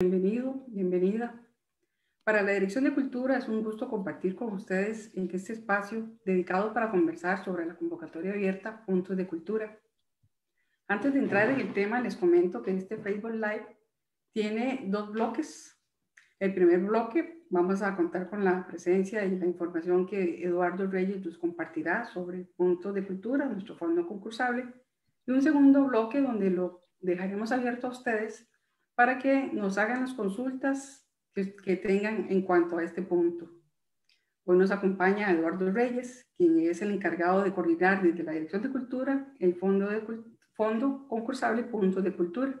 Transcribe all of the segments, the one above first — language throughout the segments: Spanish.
Bienvenido, bienvenida. Para la Dirección de Cultura es un gusto compartir con ustedes en este espacio dedicado para conversar sobre la convocatoria abierta Puntos de Cultura. Antes de entrar en el tema, les comento que este Facebook Live tiene dos bloques. El primer bloque, vamos a contar con la presencia y la información que Eduardo Reyes nos compartirá sobre Puntos de Cultura, nuestro fondo concursable. Y un segundo bloque donde lo dejaremos abierto a ustedes para que nos hagan las consultas que, tengan en cuanto a este punto. Hoy nos acompaña Eduardo Reyes, quien es el encargado de coordinar desde la Dirección de Cultura el Fondo, de, fondo Concursable Puntos de Cultura.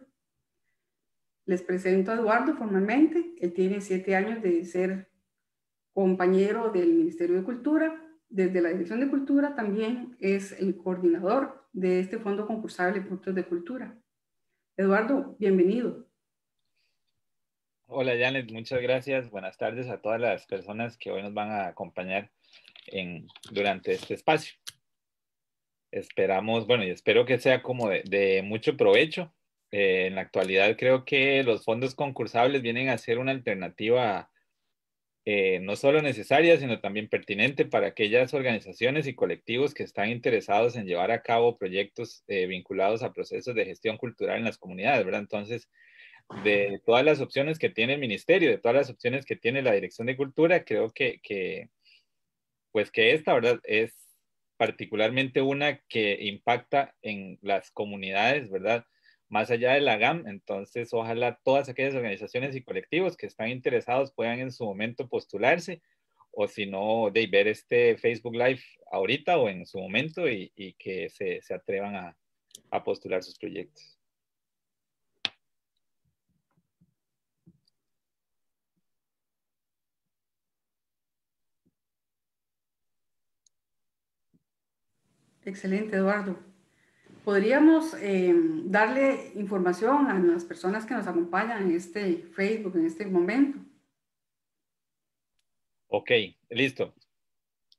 Les presento a Eduardo formalmente. Él tiene siete años de ser compañero del Ministerio de Cultura. Desde la Dirección de Cultura también es el coordinador de este Fondo Concursable Puntos de Cultura. Eduardo, bienvenido. Hola Janet, muchas gracias. Buenas tardes a todas las personas que hoy nos van a acompañar en, durante este espacio. Esperamos, bueno, y espero que sea como de, mucho provecho. Eh, en la actualidad creo que los fondos concursables vienen a ser una alternativa eh, no solo necesaria, sino también pertinente para aquellas organizaciones y colectivos que están interesados en llevar a cabo proyectos eh, vinculados a procesos de gestión cultural en las comunidades, ¿verdad? Entonces, de todas las opciones que tiene el ministerio, de todas las opciones que tiene la Dirección de Cultura, creo que, pues que esta, ¿verdad? Es particularmente una que impacta en las comunidades, ¿verdad? Más allá de la GAM, entonces ojalá todas aquellas organizaciones y colectivos que están interesados puedan en su momento postularse o si no, de ver este Facebook Live ahorita o en su momento y, que se, atrevan a postular sus proyectos. Excelente, Eduardo. Podríamos eh, darle información a las personas que nos acompañan en este Facebook en este momento. Ok, listo.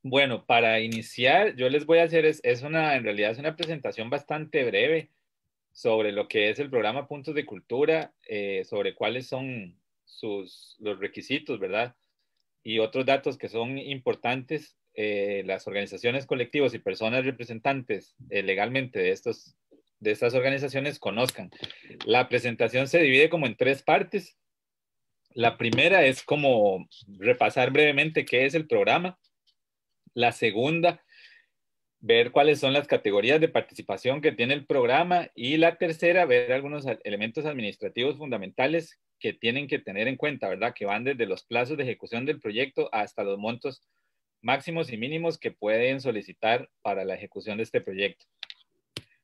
Bueno, para iniciar, yo les voy a hacer, es, una, en realidad es una presentación bastante breve sobre lo que es el programa Puntos de Cultura, eh, sobre cuáles son sus, los requisitos, ¿verdad? Y otros datos que son importantes eh, las organizaciones colectivos y personas representantes eh, legalmente de, estos, de estas organizaciones conozcan. La presentación se divide como en tres partes. La primera es como repasar brevemente qué es el programa. La segunda, ver cuáles son las categorías de participación que tiene el programa. Y la tercera, ver algunos elementos administrativos fundamentales que tienen que tener en cuenta, ¿verdad? Que van desde los plazos de ejecución del proyecto hasta los montos máximos y mínimos que pueden solicitar para la ejecución de este proyecto.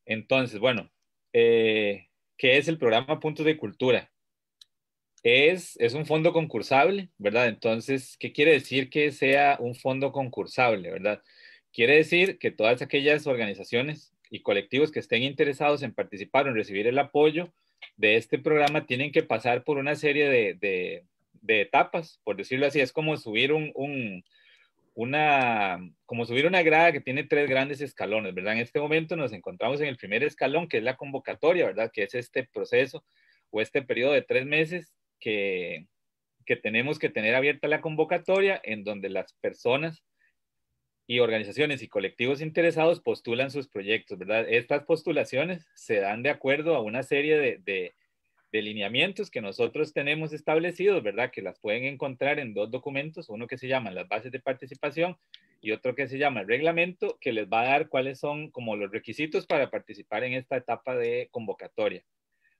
Entonces, bueno, eh, ¿qué es el programa Puntos de Cultura? Es, es un fondo concursable, ¿verdad? Entonces, ¿qué quiere decir que sea un fondo concursable, verdad? Quiere decir que todas aquellas organizaciones y colectivos que estén interesados en participar o en recibir el apoyo de este programa tienen que pasar por una serie de, de, etapas, por decirlo así, es como subir un una, como subir una grada que tiene tres grandes escalones, ¿verdad? En este momento nos encontramos en el primer escalón, que es la convocatoria, ¿verdad? Que es este proceso o este periodo de tres meses que, que tenemos que tener abierta la convocatoria en donde las personas y organizaciones y colectivos interesados postulan sus proyectos, ¿verdad? Estas postulaciones se dan de acuerdo a una serie de, de de lineamientos que nosotros tenemos establecidos, ¿verdad? Que las pueden encontrar en dos documentos, uno que se llama las bases de participación y otro que se llama el reglamento, que les va a dar cuáles son como los requisitos para participar en esta etapa de convocatoria.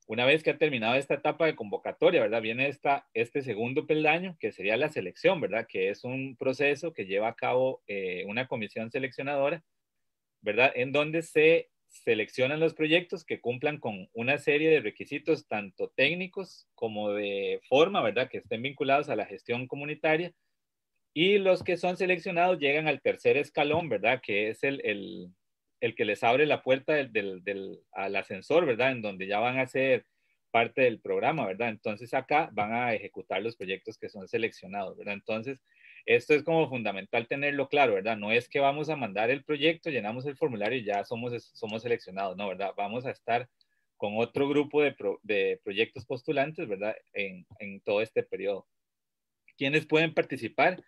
Una vez que ha terminado esta etapa de convocatoria, ¿verdad? Viene esta, este segundo peldaño, que sería la selección, ¿verdad? Que es un proceso que lleva a cabo eh, una comisión seleccionadora, ¿verdad? En donde se seleccionan los proyectos que cumplan con una serie de requisitos tanto técnicos como de forma, ¿verdad? Que estén vinculados a la gestión comunitaria. Y los que son seleccionados llegan al tercer escalón, ¿verdad? Que es el, el, el que les abre la puerta del, del, al ascensor, ¿verdad? En donde ya van a ser parte del programa, ¿verdad? Entonces acá van a ejecutar los proyectos que son seleccionados, ¿verdad? Entonces, esto es como fundamental tenerlo claro, ¿verdad? No es que vamos a mandar el proyecto, llenamos el formulario y ya somos, somos seleccionados, no, ¿verdad? Vamos a estar con otro grupo de, proyectos postulantes, ¿verdad? En, en, todo este periodo. ¿Quiénes pueden participar?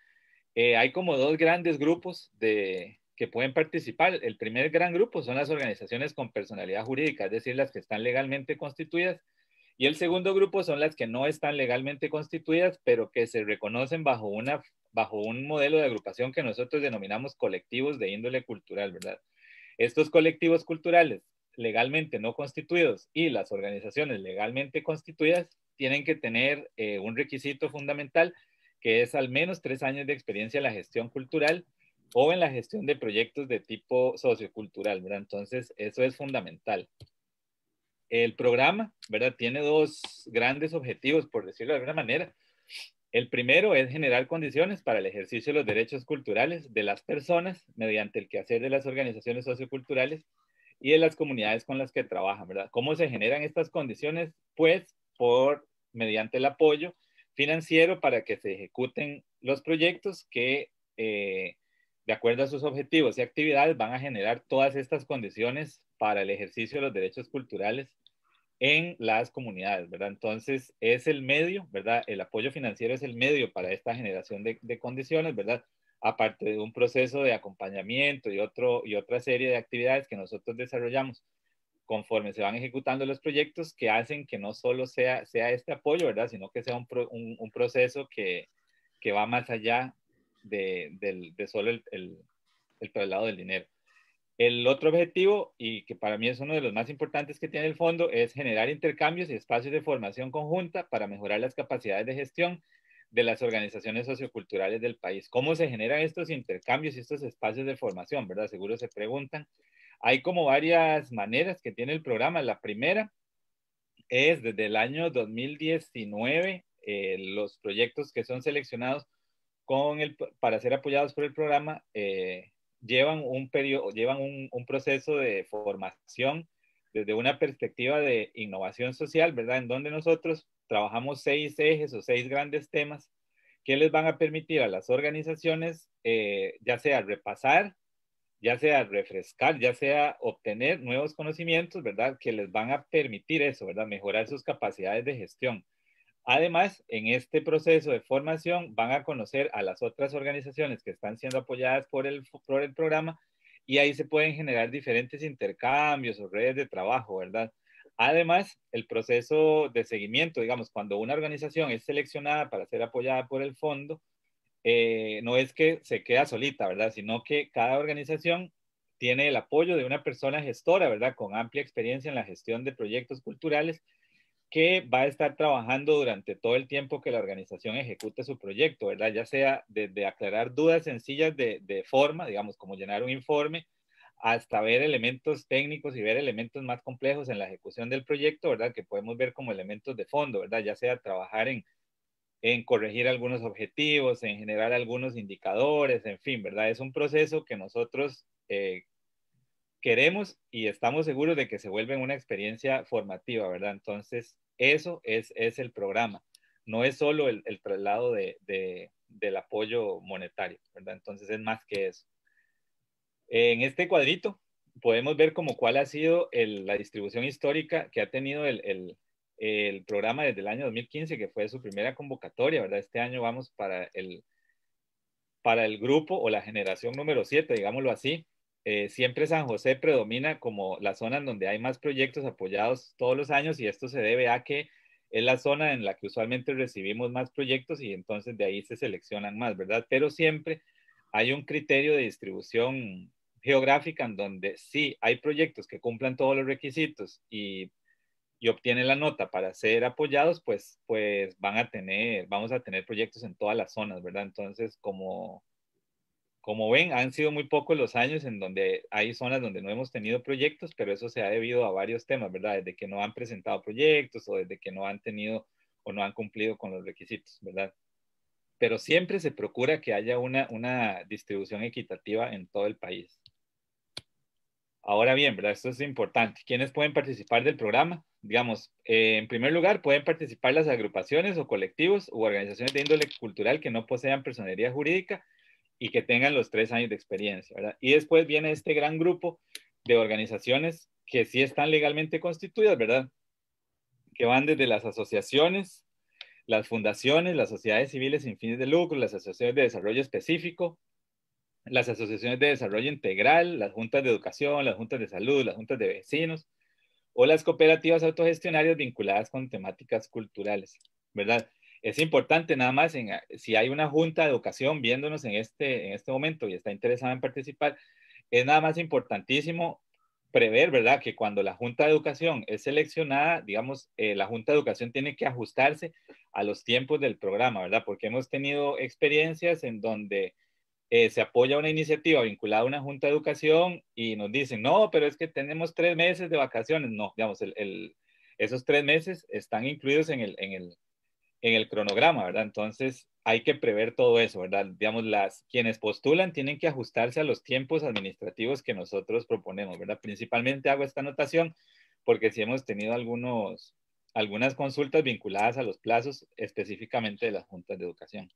Eh, hay como dos grandes grupos de, que pueden participar. El primer gran grupo son las organizaciones con personalidad jurídica, es decir, las que están legalmente constituidas. Y el segundo grupo son las que no están legalmente constituidas, pero que se reconocen bajo una bajo un modelo de agrupación que nosotros denominamos colectivos de índole cultural, ¿verdad? Estos colectivos culturales legalmente no constituidos y las organizaciones legalmente constituidas tienen que tener eh, un requisito fundamental que es al menos tres años de experiencia en la gestión cultural o en la gestión de proyectos de tipo sociocultural, ¿verdad? Entonces, eso es fundamental. El programa, ¿verdad? Tiene dos grandes objetivos, por decirlo de alguna manera. El primero es generar condiciones para el ejercicio de los derechos culturales de las personas mediante el quehacer de las organizaciones socioculturales y de las comunidades con las que trabajan, ¿verdad? ¿Cómo se generan estas condiciones? Pues por mediante el apoyo financiero para que se ejecuten los proyectos que, eh, de acuerdo a sus objetivos y actividades, van a generar todas estas condiciones para el ejercicio de los derechos culturales en las comunidades, ¿verdad? Entonces, es el medio, ¿verdad? El apoyo financiero es el medio para esta generación de, condiciones, ¿verdad? Aparte de un proceso de acompañamiento y, otro, y otra serie de actividades que nosotros desarrollamos conforme se van ejecutando los proyectos que hacen que no solo sea, sea este apoyo, ¿verdad? Sino que sea un, proceso que, va más allá de, solo el, el, el traslado del dinero. El otro objetivo, y que para mí es uno de los más importantes que tiene el fondo, es generar intercambios y espacios de formación conjunta para mejorar las capacidades de gestión de las organizaciones socioculturales del país. ¿Cómo se generan estos intercambios y estos espacios de formación? ¿Verdad? Seguro se preguntan. Hay como varias maneras que tiene el programa. La primera es desde el año 2019, eh, los proyectos que son seleccionados con el, para ser apoyados por el programa. Eh, llevan un, periodo, llevan un, un proceso de formación desde una perspectiva de innovación social, ¿verdad? En donde nosotros trabajamos seis ejes o seis grandes temas que les van a permitir a las organizaciones, eh, ya sea repasar, ya sea refrescar, ya sea obtener nuevos conocimientos, ¿verdad? Que les van a permitir eso, ¿verdad? Mejorar sus capacidades de gestión. Además, en este proceso de formación van a conocer a las otras organizaciones que están siendo apoyadas por el, el programa y ahí se pueden generar diferentes intercambios o redes de trabajo, ¿verdad? Además, el proceso de seguimiento, digamos, cuando una organización es seleccionada para ser apoyada por el fondo, eh, no es que se queda solita, ¿verdad? Sino que cada organización tiene el apoyo de una persona gestora, ¿verdad? Con amplia experiencia en la gestión de proyectos culturales que va a estar trabajando durante todo el tiempo que la organización ejecute su proyecto, ¿verdad? Ya sea desde aclarar dudas sencillas de, forma, digamos, como llenar un informe, hasta ver elementos técnicos y ver elementos más complejos en la ejecución del proyecto, ¿verdad? Que podemos ver como elementos de fondo, ¿verdad? Ya sea trabajar en, en corregir algunos objetivos, en generar algunos indicadores, en fin, ¿verdad? Es un proceso que nosotros eh, queremos y estamos seguros de que se vuelven una experiencia formativa, ¿verdad? Entonces, eso es, es el programa. No es solo el, el traslado del apoyo monetario, ¿verdad? Entonces, es más que eso. En este cuadrito podemos ver como cuál ha sido la distribución histórica que ha tenido el, programa desde el año 2015, que fue su primera convocatoria, ¿verdad? Este año vamos para el, para el grupo o la generación número 7, digámoslo así, eh, siempre San José predomina como la zona en donde hay más proyectos apoyados todos los años y esto se debe a que es la zona en la que usualmente recibimos más proyectos y entonces de ahí se seleccionan más, ¿verdad? Pero siempre hay un criterio de distribución geográfica en donde sí hay proyectos que cumplan todos los requisitos y, y obtienen la nota para ser apoyados, pues, pues van a tener, vamos a tener proyectos en todas las zonas, ¿verdad? Entonces, como como ven, han sido muy pocos los años en donde hay zonas donde no hemos tenido proyectos, pero eso se ha debido a varios temas, ¿verdad? Desde que no han presentado proyectos o desde que no han tenido o no han cumplido con los requisitos, ¿verdad? Pero siempre se procura que haya una, una distribución equitativa en todo el país. Ahora bien, ¿verdad? Esto es importante. ¿Quiénes pueden participar del programa? Digamos, eh, en primer lugar, pueden participar las agrupaciones o colectivos u organizaciones de índole cultural que no posean personería jurídica y que tengan los tres años de experiencia, ¿verdad? Y después viene este gran grupo de organizaciones que sí están legalmente constituidas, ¿verdad? Que van desde las asociaciones, las fundaciones, las sociedades civiles sin fines de lucro, las asociaciones de desarrollo específico, las asociaciones de desarrollo integral, las juntas de educación, las juntas de salud, las juntas de vecinos o las cooperativas autogestionarias vinculadas con temáticas culturales, ¿verdad? es importante nada más, en, ah, si hay una junta de educación viéndonos en este, en este momento y está interesada en participar, es nada más importantísimo prever, ¿verdad? Que cuando la Junta de Educación es seleccionada, digamos, eh, la Junta de Educación tiene que ajustarse a los tiempos del programa, ¿verdad? Porque hemos tenido experiencias en donde eh, se apoya una iniciativa vinculada a una Junta de Educación y nos dicen, no, pero es que tenemos tres meses de vacaciones. No, digamos, el, el, esos tres meses están incluidos en el, en el, en el cronograma, ¿verdad? Entonces hay que prever todo eso, ¿verdad? Digamos, las, quienes postulan tienen que ajustarse a los tiempos administrativos que nosotros proponemos, ¿verdad? Principalmente hago esta anotación porque sí hemos tenido algunos, algunas consultas vinculadas a los plazos específicamente de las juntas de educación.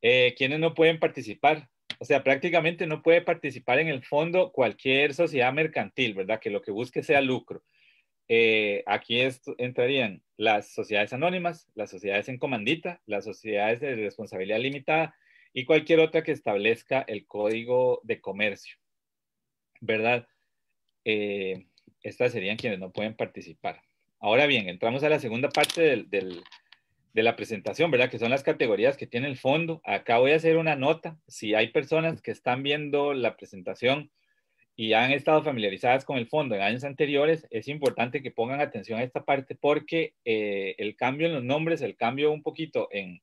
Quienes eh, ¿Quiénes no pueden participar? O sea, prácticamente no puede participar en el fondo cualquier sociedad mercantil, ¿verdad? Que lo que busque sea lucro. Eh, aquí entrarían las sociedades anónimas, las sociedades en comandita, las sociedades de responsabilidad limitada y cualquier otra que establezca el código de comercio, ¿verdad? Eh, estas serían quienes no pueden participar. Ahora bien, entramos a la segunda parte de la presentación, ¿verdad? Que son las categorías que tiene el fondo. Acá voy a hacer una nota. Si hay personas que están viendo la presentación, y han estado familiarizadas con el fondo en años anteriores, es importante que pongan atención a esta parte porque eh, el cambio en los nombres, el cambio un poquito en,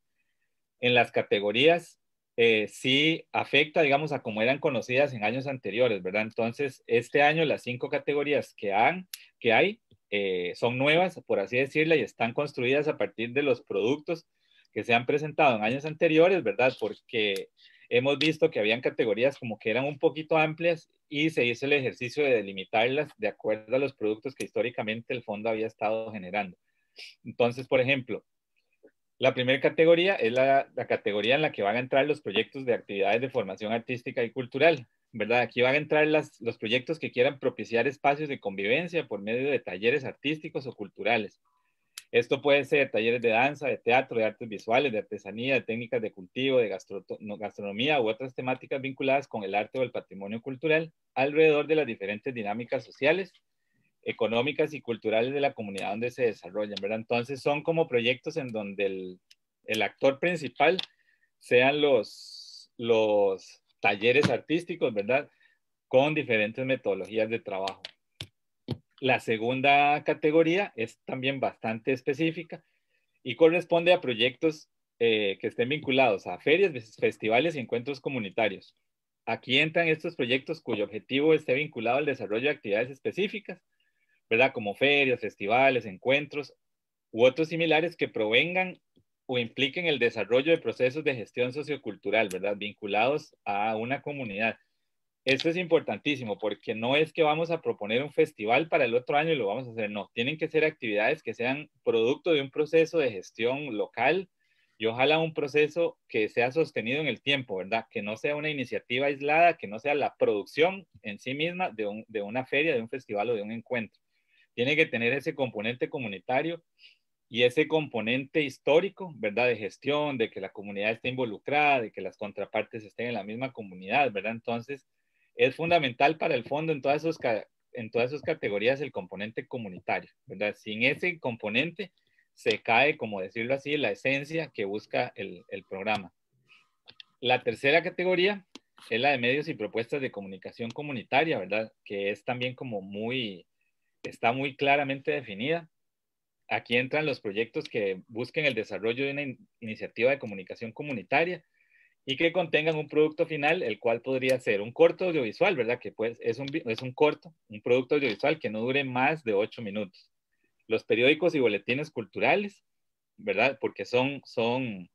en las categorías, eh, sí afecta, digamos, a cómo eran conocidas en años anteriores, ¿verdad? Entonces, este año las cinco categorías que, han, que hay eh, son nuevas, por así decirlo, y están construidas a partir de los productos que se han presentado en años anteriores, ¿verdad? Porque hemos visto que habían categorías como que eran un poquito amplias y se hizo el ejercicio de delimitarlas de acuerdo a los productos que históricamente el fondo había estado generando. Entonces, por ejemplo, la primera categoría es la, categoría en la que van a entrar los proyectos de actividades de formación artística y cultural, ¿verdad? Aquí van a entrar los proyectos que quieran propiciar espacios de convivencia por medio de talleres artísticos o culturales. Esto puede ser talleres de danza, de teatro, de artes visuales, de artesanía, de técnicas de cultivo, de gastronomía u otras temáticas vinculadas con el arte o el patrimonio cultural alrededor de las diferentes dinámicas sociales, económicas y culturales de la comunidad donde se desarrollan, ¿verdad? Entonces son como proyectos en donde el, actor principal sean los, talleres artísticos, ¿verdad? Con diferentes metodologías de trabajo. La segunda categoría es también bastante específica y corresponde a proyectos eh, que estén vinculados a ferias, festivales y encuentros comunitarios. Aquí entran estos proyectos cuyo objetivo esté vinculado al desarrollo de actividades específicas, ¿verdad? Como ferias, festivales, encuentros u otros similares que provengan o impliquen el desarrollo de procesos de gestión sociocultural, ¿verdad? Vinculados a una comunidad. Eso es importantísimo porque no es que vamos a proponer un festival para el otro año y lo vamos a hacer, no, tienen que ser actividades que sean producto de un proceso de gestión local y ojalá un proceso que sea sostenido en el tiempo, ¿verdad? Que no sea una iniciativa aislada, que no sea la producción en sí misma de, de una feria, de un festival o de un encuentro. Tiene que tener ese componente comunitario y ese componente histórico, ¿verdad? De gestión, de que la comunidad esté involucrada, de que las contrapartes estén en la misma comunidad, ¿verdad? Entonces, es fundamental para el fondo en todas sus, en todas sus categorías el componente comunitario, ¿verdad? Sin ese componente se cae, como decirlo así, la esencia que busca el, programa. La tercera categoría es la de medios y propuestas de comunicación comunitaria, ¿verdad? Que es también como muy, está muy claramente definida. Aquí entran los proyectos que busquen el desarrollo de una iniciativa de comunicación comunitaria y que contengan un producto final, el cual podría ser un corto audiovisual, ¿verdad? Que pues es un, es un corto, un producto audiovisual que no dure más de ocho minutos. Los periódicos y boletines culturales, ¿verdad? Porque son, son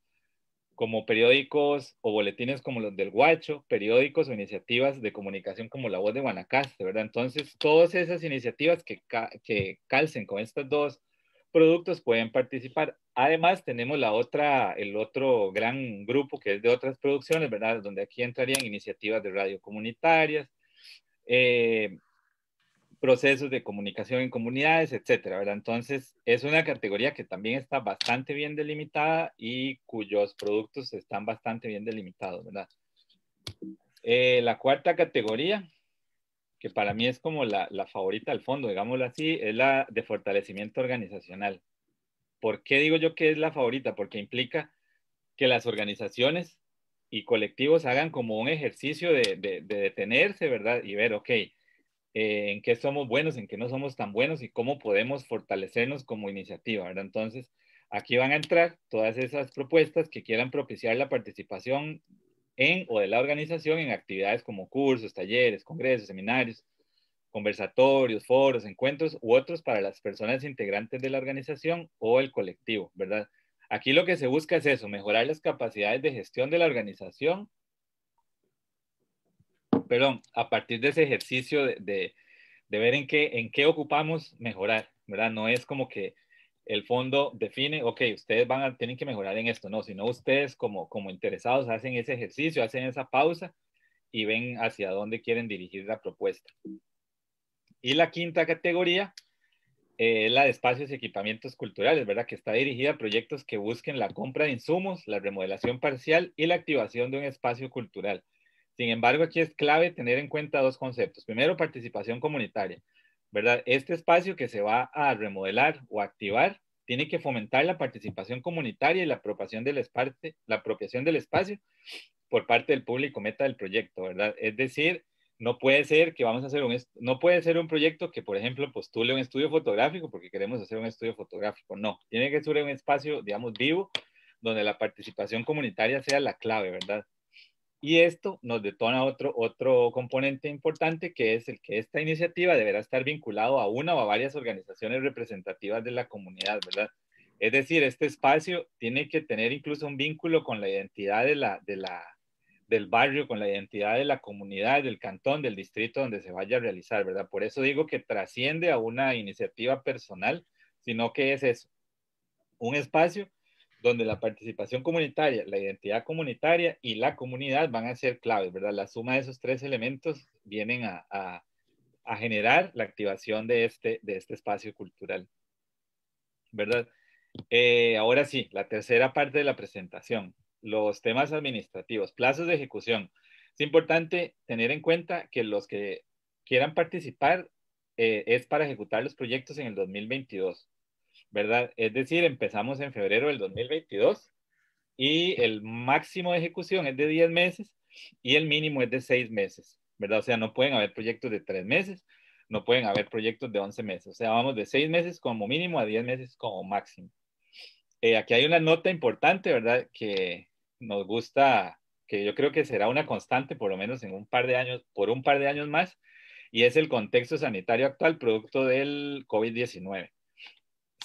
como periódicos o boletines como los del Guacho, periódicos o iniciativas de comunicación como La Voz de Guanacaste, ¿verdad? Entonces, todas esas iniciativas que, que calcen con estas dos productos pueden participar. Además, tenemos la otra, el otro gran grupo que es de otras producciones, ¿verdad? Donde aquí entrarían iniciativas de radio comunitarias, eh, procesos de comunicación en comunidades, etcétera, ¿verdad? Entonces, es una categoría que también está bastante bien delimitada y cuyos productos están bastante bien delimitados, ¿verdad? Eh, la cuarta categoría que para mí es como la, favorita al fondo, digámoslo así, es la de fortalecimiento organizacional. ¿Por qué digo yo que es la favorita? Porque implica que las organizaciones y colectivos hagan como un ejercicio de, detenerse, ¿verdad? Y ver, ok, eh, en qué somos buenos, en qué no somos tan buenos y cómo podemos fortalecernos como iniciativa, ¿verdad? Entonces, aquí van a entrar todas esas propuestas que quieran propiciar la participación en o de la organización en actividades como cursos, talleres, congresos, seminarios, conversatorios, foros, encuentros u otros para las personas integrantes de la organización o el colectivo, ¿verdad? Aquí lo que se busca es eso, mejorar las capacidades de gestión de la organización, perdón, a partir de ese ejercicio de, ver en qué, en qué ocupamos mejorar, ¿verdad? No es como que el fondo define, ok, ustedes van a, tienen que mejorar en esto, no, sino ustedes como, como interesados hacen ese ejercicio, hacen esa pausa y ven hacia dónde quieren dirigir la propuesta. Y la quinta categoría es eh, la de espacios y equipamientos culturales, ¿verdad? Que está dirigida a proyectos que busquen la compra de insumos, la remodelación parcial y la activación de un espacio cultural. Sin embargo, aquí es clave tener en cuenta dos conceptos. Primero, participación comunitaria. ¿verdad? Este espacio que se va a remodelar o activar tiene que fomentar la participación comunitaria y la apropiación del, la apropiación del espacio por parte del público meta del proyecto, ¿verdad? Es decir, no puede ser que vamos a hacer un, no puede ser un proyecto que, por ejemplo, postule un estudio fotográfico porque queremos hacer un estudio fotográfico, no, tiene que ser un espacio, digamos, vivo, donde la participación comunitaria sea la clave, ¿verdad? Y esto nos detona otro, otro componente importante que es el que esta iniciativa deberá estar vinculado a una o a varias organizaciones representativas de la comunidad, ¿verdad? Es decir, este espacio tiene que tener incluso un vínculo con la identidad de la, de la, del barrio, con la identidad de la comunidad, del cantón, del distrito donde se vaya a realizar, ¿verdad? Por eso digo que trasciende a una iniciativa personal, sino que es eso, un espacio donde la participación comunitaria, la identidad comunitaria y la comunidad van a ser claves, ¿verdad? La suma de esos tres elementos vienen a, generar la activación de este, de este espacio cultural, ¿verdad? Eh, ahora sí, la tercera parte de la presentación, los temas administrativos, plazos de ejecución. Es importante tener en cuenta que los que quieran participar eh, es para ejecutar los proyectos en el 2022. ¿verdad? Es decir, empezamos en febrero del 2022 y el máximo de ejecución es de 10 meses y el mínimo es de 6 meses, ¿verdad? O sea, no pueden haber proyectos de 3 meses, no pueden haber proyectos de 11 meses, o sea, vamos de 6 meses como mínimo a 10 meses como máximo. Eh, aquí hay una nota importante, ¿verdad? Que nos gusta, que yo creo que será una constante, por lo menos en un par de años, por un par de años más, y es el contexto sanitario actual producto del COVID-19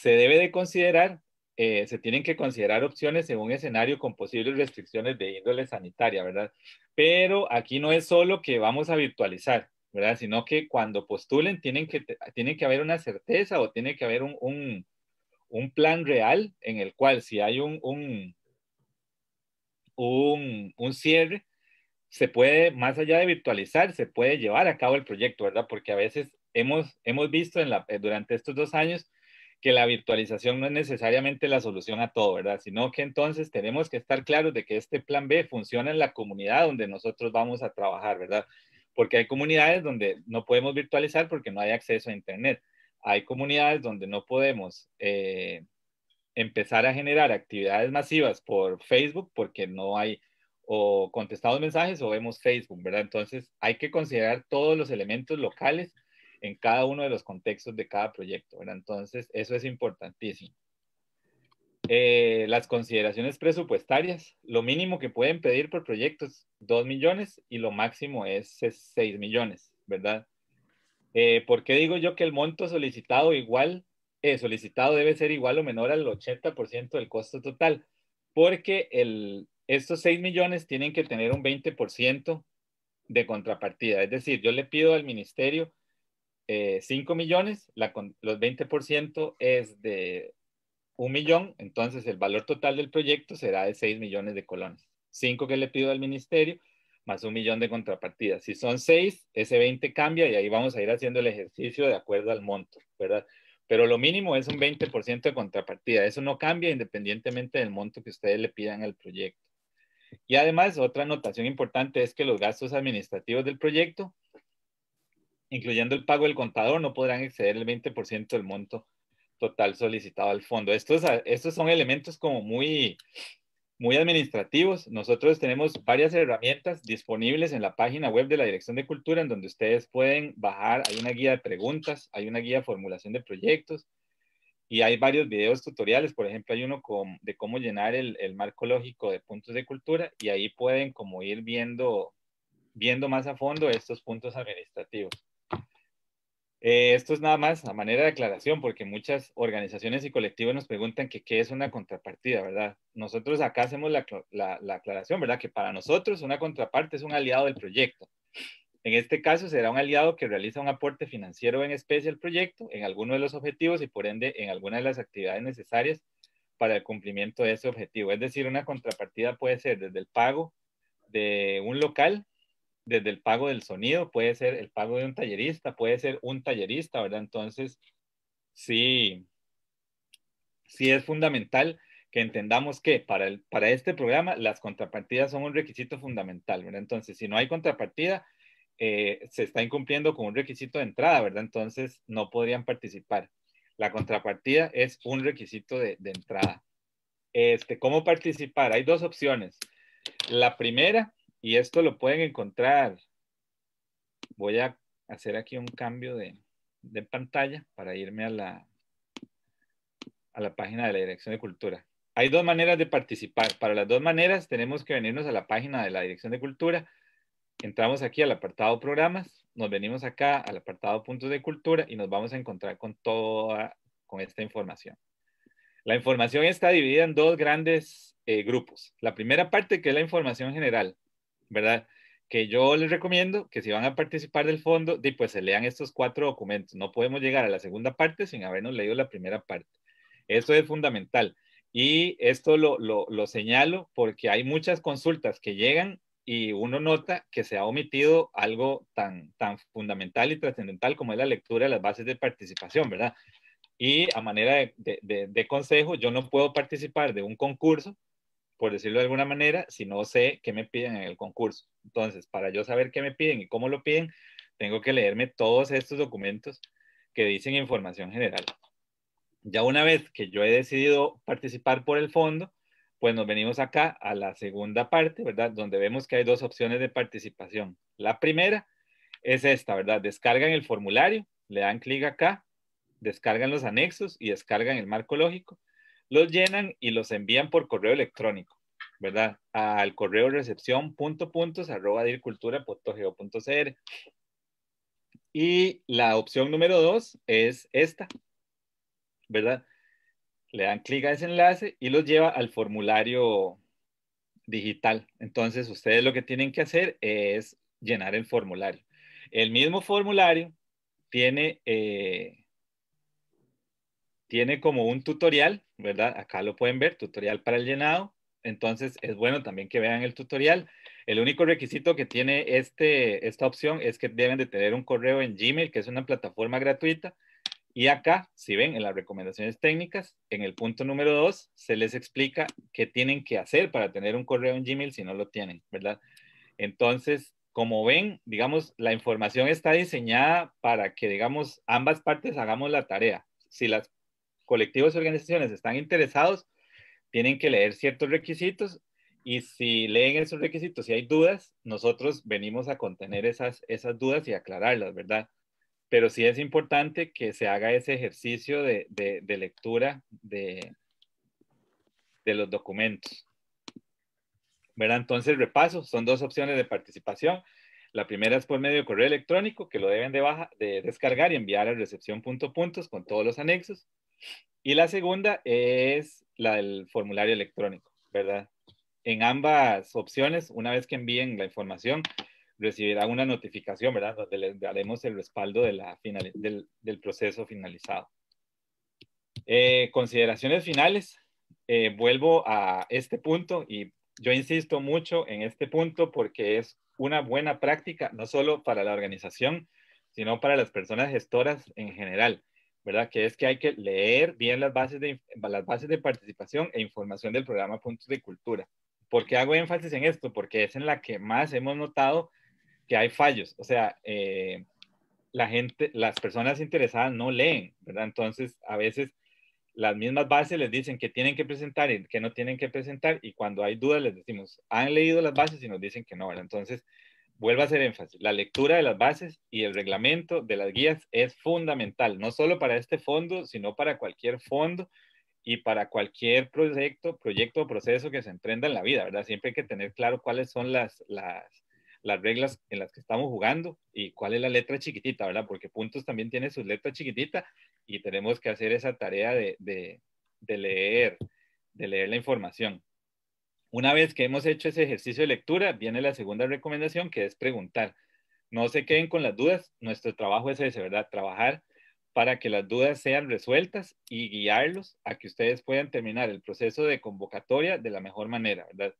se debe de considerar, eh, se tienen que considerar opciones en un escenario con posibles restricciones de índole sanitaria, ¿verdad? Pero aquí no es solo que vamos a virtualizar, ¿verdad? Sino que cuando postulen tienen que, tienen que haber una certeza o tiene que haber un, plan real en el cual si hay un, un, cierre, se puede, más allá de virtualizar, se puede llevar a cabo el proyecto, ¿verdad? Porque a veces hemos, hemos visto en la, durante estos dos años que la virtualización no es necesariamente la solución a todo, ¿verdad? Sino que entonces tenemos que estar claros de que este plan B funciona en la comunidad donde nosotros vamos a trabajar, ¿verdad? Porque hay comunidades donde no podemos virtualizar porque no hay acceso a Internet. Hay comunidades donde no podemos eh, empezar a generar actividades masivas por Facebook porque no hay o contestados mensajes o vemos Facebook, ¿verdad? Entonces hay que considerar todos los elementos locales en cada uno de los contextos de cada proyecto. Entonces, eso es importantísimo. Eh, las consideraciones presupuestarias, lo mínimo que pueden pedir por proyecto es 2 millones y lo máximo es 6 millones, ¿verdad? Eh, ¿Por qué digo yo que el monto solicitado igual, eh, solicitado debe ser igual o menor al 80% del costo total? Porque el, estos 6 millones tienen que tener un 20% de contrapartida. Es decir, yo le pido al ministerio 5 eh, millones, la, los 20% es de un millón, entonces el valor total del proyecto será de 6 millones de colones. 5 que le pido al ministerio, más un millón de contrapartida. Si son 6, ese 20 cambia y ahí vamos a ir haciendo el ejercicio de acuerdo al monto, ¿verdad? Pero lo mínimo es un 20% de contrapartida. Eso no cambia independientemente del monto que ustedes le pidan al proyecto. Y además, otra anotación importante es que los gastos administrativos del proyecto incluyendo el pago del contador, no podrán exceder el 20% del monto total solicitado al fondo. Estos, estos son elementos como muy, muy administrativos. Nosotros tenemos varias herramientas disponibles en la página web de la Dirección de Cultura, en donde ustedes pueden bajar, hay una guía de preguntas, hay una guía de formulación de proyectos, y hay varios videos tutoriales, por ejemplo, hay uno de cómo llenar el, el, marco lógico de puntos de cultura y ahí pueden como ir viendo, viendo más a fondo estos puntos administrativos. Eh, esto es nada más a manera de aclaración, porque muchas organizaciones y colectivos nos preguntan qué es una contrapartida, ¿verdad? Nosotros acá hacemos la, la, aclaración, ¿verdad? Que para nosotros una contraparte es un aliado del proyecto. En este caso será un aliado que realiza un aporte financiero en especie al proyecto, en alguno de los objetivos y por ende en alguna de las actividades necesarias para el cumplimiento de ese objetivo. Es decir, una contrapartida puede ser desde el pago de un local desde el pago del sonido, puede ser el pago de un tallerista, puede ser un tallerista, ¿verdad? Entonces, sí, sí es fundamental que entendamos que para, el, para este programa las contrapartidas son un requisito fundamental, ¿verdad? Entonces, si no hay contrapartida, eh, se está incumpliendo con un requisito de entrada, ¿verdad? Entonces, no podrían participar. La contrapartida es un requisito de, de entrada. Este, ¿Cómo participar? Hay dos opciones. La primera y esto lo pueden encontrar. Voy a hacer aquí un cambio de, pantalla para irme a la, a la página de la Dirección de Cultura. Hay dos maneras de participar. Para las dos maneras tenemos que venirnos a la página de la Dirección de Cultura. Entramos aquí al apartado programas, nos venimos acá al apartado puntos de cultura y nos vamos a encontrar con toda, con esta información. La información está dividida en dos grandes eh, grupos. La primera parte que es la información general. ¿verdad? Que yo les recomiendo que si van a participar del fondo, pues se lean estos cuatro documentos. No podemos llegar a la segunda parte sin habernos leído la primera parte. Eso es fundamental. Y esto lo, lo, lo señalo porque hay muchas consultas que llegan y uno nota que se ha omitido algo tan, tan fundamental y trascendental como es la lectura de las bases de participación, ¿verdad? Y a manera de, de, de, consejo, yo no puedo participar de un concurso por decirlo de alguna manera, si no sé qué me piden en el concurso. Entonces, para yo saber qué me piden y cómo lo piden, tengo que leerme todos estos documentos que dicen información general. Ya una vez que yo he decidido participar por el fondo, pues nos venimos acá a la segunda parte, ¿verdad? Donde vemos que hay dos opciones de participación. La primera es esta, ¿verdad? Descargan el formulario, le dan clic acá, descargan los anexos y descargan el marco lógico los llenan y los envían por correo electrónico, ¿verdad? Al correo recepción punto puntos Y la opción número dos es esta, ¿verdad? Le dan clic a ese enlace y los lleva al formulario digital. Entonces, ustedes lo que tienen que hacer es llenar el formulario. El mismo formulario tiene eh, tiene como un tutorial, ¿verdad? Acá lo pueden ver, tutorial para el llenado. Entonces es bueno también que vean el tutorial. El único requisito que tiene este, esta opción es que deben de tener un correo en Gmail, que es una plataforma gratuita. Y acá, si ven en las recomendaciones técnicas, en el punto número 2, se les explica qué tienen que hacer para tener un correo en Gmail si no lo tienen, ¿verdad? Entonces, como ven, digamos, la información está diseñada para que, digamos, ambas partes hagamos la tarea. Si las colectivos y organizaciones están interesados, tienen que leer ciertos requisitos y si leen esos requisitos y hay dudas, nosotros venimos a contener esas, esas dudas y aclararlas, ¿verdad? Pero sí es importante que se haga ese ejercicio de, de, lectura de, de los documentos. ¿Verdad? Entonces, repaso, son dos opciones de participación. La primera es por medio de correo electrónico, que lo deben de, de descargar y enviar a recepción punto puntos con todos los anexos. Y la segunda es la del formulario electrónico, ¿verdad? En ambas opciones, una vez que envíen la información, recibirán una notificación, ¿verdad? Donde les daremos el respaldo de la del, proceso finalizado. Eh, consideraciones finales. Eh, vuelvo a este punto y yo insisto mucho en este punto porque es una buena práctica, no solo para la organización, sino para las personas gestoras en general. ¿verdad? Que es que hay que leer bien las bases de, las bases de participación e información del programa Puntos de Cultura. ¿Por qué hago énfasis en esto? Porque es en la que más hemos notado que hay fallos. O sea, eh, la gente, las personas interesadas no leen, ¿verdad? Entonces, a veces las mismas bases les dicen que tienen que presentar y que no tienen que presentar, y cuando hay dudas les decimos, han leído las bases y nos dicen que no, ¿verdad? Entonces, vuelvo a hacer énfasis, la lectura de las bases y el reglamento de las guías es fundamental, no solo para este fondo, sino para cualquier fondo y para cualquier proyecto, proyecto o proceso que se emprenda en la vida, ¿verdad? Siempre hay que tener claro cuáles son las, las, las reglas en las que estamos jugando y cuál es la letra chiquitita, ¿verdad? Porque puntos también tiene su letra chiquitita y tenemos que hacer esa tarea de, de, de leer, de leer la información. Una vez que hemos hecho ese ejercicio de lectura, viene la segunda recomendación, que es preguntar. No se queden con las dudas, nuestro trabajo es ese, ¿verdad? Trabajar para que las dudas sean resueltas y guiarlos a que ustedes puedan terminar el proceso de convocatoria de la mejor manera, ¿verdad?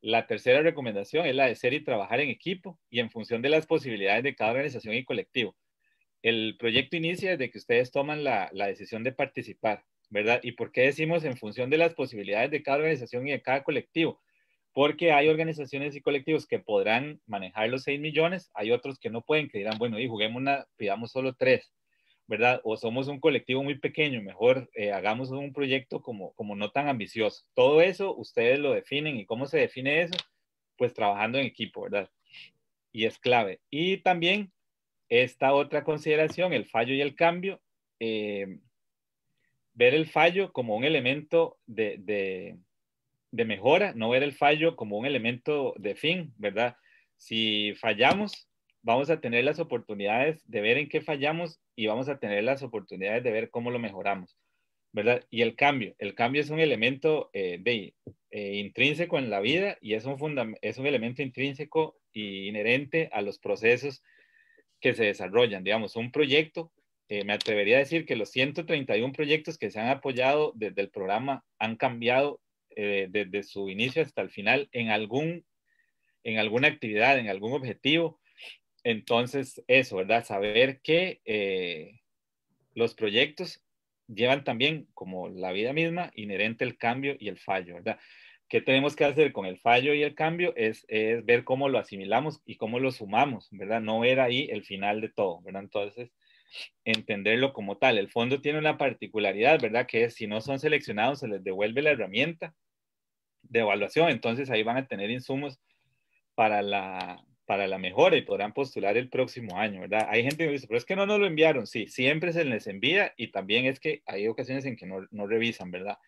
La tercera recomendación es la de ser y trabajar en equipo y en función de las posibilidades de cada organización y colectivo. El proyecto inicia desde que ustedes toman la, la decisión de participar. ¿verdad? ¿Y por qué decimos en función de las posibilidades de cada organización y de cada colectivo? Porque hay organizaciones y colectivos que podrán manejar los 6 millones, hay otros que no pueden, que dirán, bueno, y juguemos una, pidamos solo 3, ¿verdad? O somos un colectivo muy pequeño, mejor eh, hagamos un proyecto como, como no tan ambicioso. Todo eso ustedes lo definen y cómo se define eso, pues trabajando en equipo, ¿verdad? Y es clave. Y también esta otra consideración, el fallo y el cambio. Eh, ver el fallo como un elemento de, mejora, no ver el fallo como un elemento de fin, ¿verdad? Si fallamos, vamos a tener las oportunidades de ver en qué fallamos y vamos a tener las oportunidades de ver cómo lo mejoramos, ¿verdad? Y el cambio, el cambio es un elemento eh, eh, intrínseco en la vida y es un, es un elemento intrínseco y inherente a los procesos que se desarrollan, digamos, un proyecto eh, me atrevería a decir que los 131 proyectos que se han apoyado desde el programa han cambiado eh, desde su inicio hasta el final en, algún, en alguna actividad, en algún objetivo. Entonces, eso, ¿verdad? Saber que eh, los proyectos llevan también, como la vida misma, inherente el cambio y el fallo, ¿verdad? ¿Qué tenemos que hacer con el fallo y el cambio? Es, es ver cómo lo asimilamos y cómo lo sumamos, ¿verdad? No ver ahí el final de todo, ¿verdad? Entonces, entenderlo como tal. El fondo tiene una particularidad, ¿verdad? Que si no son seleccionados, se les devuelve la herramienta de evaluación. Entonces ahí van a tener insumos para la, para la mejora y podrán postular el próximo año, ¿verdad? Hay gente que dice, pero es que no nos lo enviaron. Sí, siempre se les envía y también es que hay ocasiones en que no, no revisan, ¿verdad?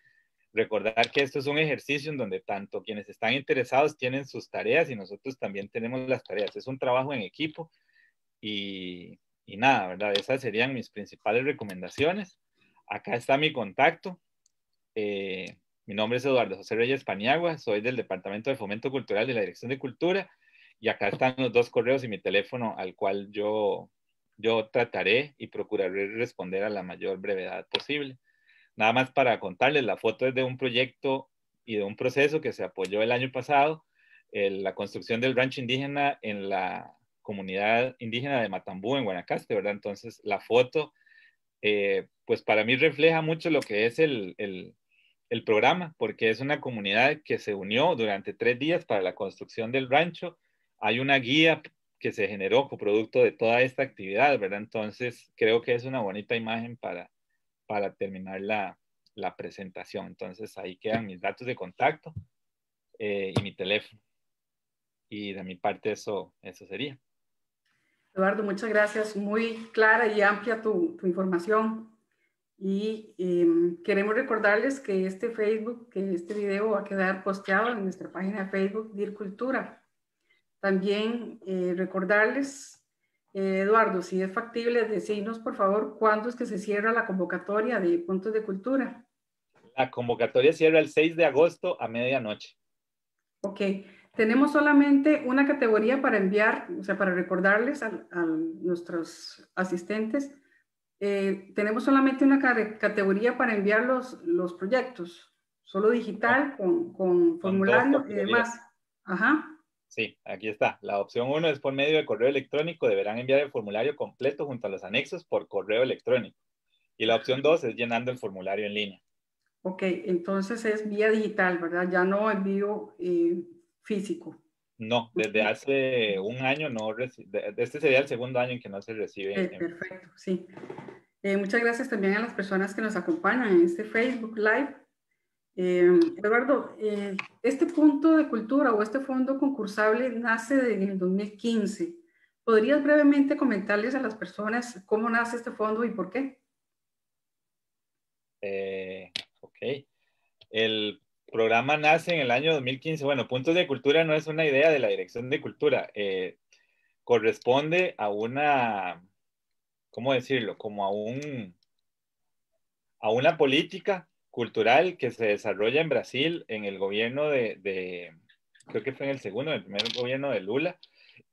Recordar que esto es un ejercicio en donde tanto quienes están interesados tienen sus tareas y nosotros también tenemos las tareas. Es un trabajo en equipo y y nada, ¿verdad? Esas serían mis principales recomendaciones. Acá está mi contacto. Eh, mi nombre es Eduardo José Reyes Paniagua, soy del Departamento de Fomento Cultural de la Dirección de Cultura y acá están los dos correos y mi teléfono al cual yo, yo trataré y procuraré responder a la mayor brevedad posible. Nada más para contarles, la foto es de un proyecto y de un proceso que se apoyó el año pasado, la construcción del rancho indígena en la comunidad indígena de Matambú en Guanacaste, ¿verdad? Entonces la foto, eh, pues para mí refleja mucho lo que es el, el, programa, porque es una comunidad que se unió durante tres días para la construcción del rancho. Hay una guía que se generó como producto de toda esta actividad, ¿verdad? Entonces creo que es una bonita imagen para, para terminar la, la presentación. Entonces ahí quedan mis datos de contacto eh, y mi teléfono. Y de mi parte eso, eso sería. Eduardo, muchas gracias. Muy clara y amplia tu, información. Y em, queremos recordarles que este Facebook, que este video va a quedar posteado en nuestra página de Facebook DIR Cultura. También eh, recordarles, eh, Eduardo, si es factible, decirnos por favor cuándo es que se cierra la convocatoria de puntos de cultura. La convocatoria cierra el 6 de agosto a medianoche. Ok. Tenemos solamente una categoría para enviar, o sea, para recordarles a, nuestros asistentes, eh, tenemos solamente una categoría para enviar los, los proyectos, solo digital, con, con, formulario y demás. Ajá. Sí, aquí está. La opción 1 es por medio de correo electrónico. Deberán enviar el formulario completo junto a los anexos por correo electrónico. Y la opción 2 es llenando el formulario en línea. Ok, entonces es vía digital, ¿verdad? Ya no envío eh, físico. No, desde hace un año no este sería el segundo año en que no se recibe. Eh, perfecto, sí. Eh, muchas gracias también a las personas que nos acompañan en este Facebook Live. Eh, Eduardo, este punto de cultura o este fondo concursable nace en el 2015. ¿Podrías brevemente comentarles a las personas cómo nace este fondo y por qué? ok. El programa nace en el año 2015. Bueno, Puntos de Cultura no es una idea de la Dirección de Cultura. Eh, corresponde a una, ¿cómo decirlo? Como a un, a una política cultural que se desarrolla en Brasil en el gobierno de, de creo que fue en el segundo, en el primer gobierno de Lula,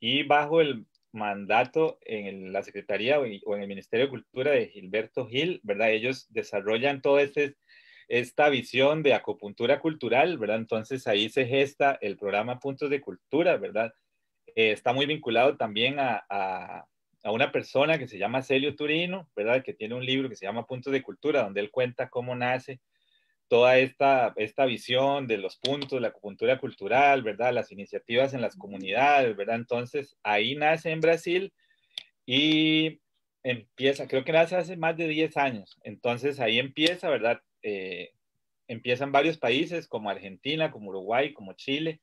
y bajo el mandato en la Secretaría o en el Ministerio de Cultura de Gilberto Gil, ¿verdad? Ellos desarrollan todo este esta visión de acupuntura cultural, ¿verdad? Entonces ahí se gesta el programa Puntos de Cultura, ¿verdad? Eh, está muy vinculado también a, una persona que se llama Celio Turino, ¿verdad? Que tiene un libro que se llama Puntos de Cultura, donde él cuenta cómo nace toda esta, esta visión de los puntos, la acupuntura cultural, ¿verdad? Las iniciativas en las comunidades, ¿verdad? Entonces ahí nace en Brasil y empieza, creo que nace hace más de 10 años, entonces ahí empieza, ¿verdad? Eh, empiezan varios países como Argentina, como Uruguay, como Chile,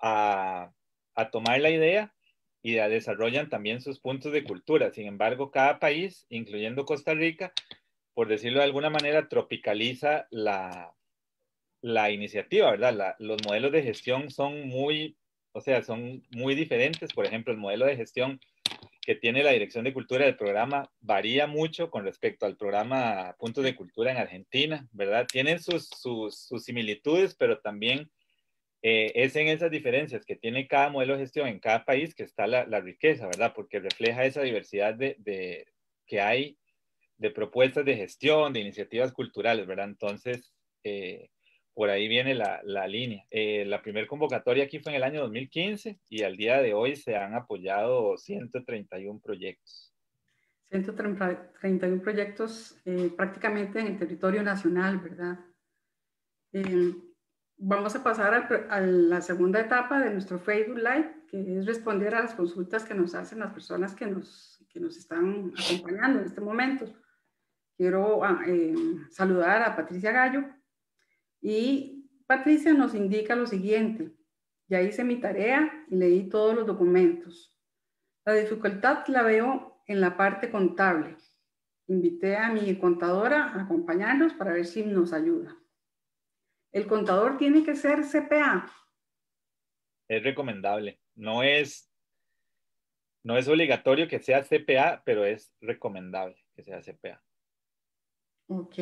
a, tomar la idea y a desarrollan también sus puntos de cultura. Sin embargo, cada país, incluyendo Costa Rica, por decirlo de alguna manera, tropicaliza la, la iniciativa, ¿verdad? los modelos de gestión son muy, o sea, son muy diferentes. Por ejemplo, el modelo de gestión que tiene la Dirección de Cultura del programa varía mucho con respecto al programa Puntos de Cultura en Argentina, ¿verdad? Tienen sus, similitudes, pero también eh, es en esas diferencias que tiene cada modelo de gestión en cada país que está la, riqueza, ¿verdad? Porque refleja esa diversidad de, que hay de propuestas de gestión, de iniciativas culturales, ¿verdad? Entonces, eh, por ahí viene la, línea. Eh, la primera convocatoria aquí fue en el año 2015 y al día de hoy se han apoyado 131 proyectos. 131 proyectos eh, prácticamente en el territorio nacional, ¿verdad? Eh, vamos a pasar a la segunda etapa de nuestro Facebook Live, que es responder a las consultas que nos hacen las personas que nos, nos están acompañando en este momento. Quiero ah, saludar a Patricia Gallo, y Patricia nos indica lo siguiente. Ya hice mi tarea y leí todos los documentos. La dificultad la veo en la parte contable. Invité a mi contadora a acompañarnos para ver si nos ayuda. ¿El contador tiene que ser CPA? Es recomendable. No es, no es obligatorio que sea CPA, pero es recomendable que sea CPA. Ok.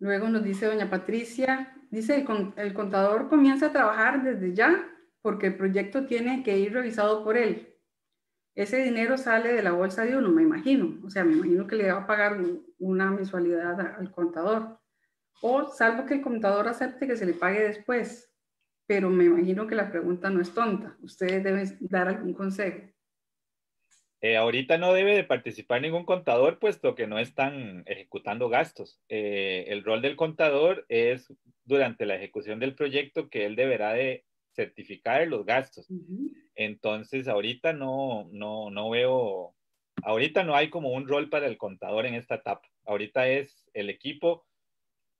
Luego nos dice doña Patricia, dice, el, el contador comienza a trabajar desde ya porque el proyecto tiene que ir revisado por él. Ese dinero sale de la bolsa de uno, me imagino. O sea, me imagino que le va a pagar una mensualidad al contador. O salvo que el contador acepte que se le pague después. Pero me imagino que la pregunta no es tonta. Ustedes deben dar algún consejo. Eh, ahorita no debe de participar ningún contador, puesto que no están ejecutando gastos. Eh, el rol del contador es durante la ejecución del proyecto que él deberá de certificar los gastos. Entonces, ahorita no, veo, ahorita no hay como un rol para el contador en esta etapa. Ahorita es el equipo,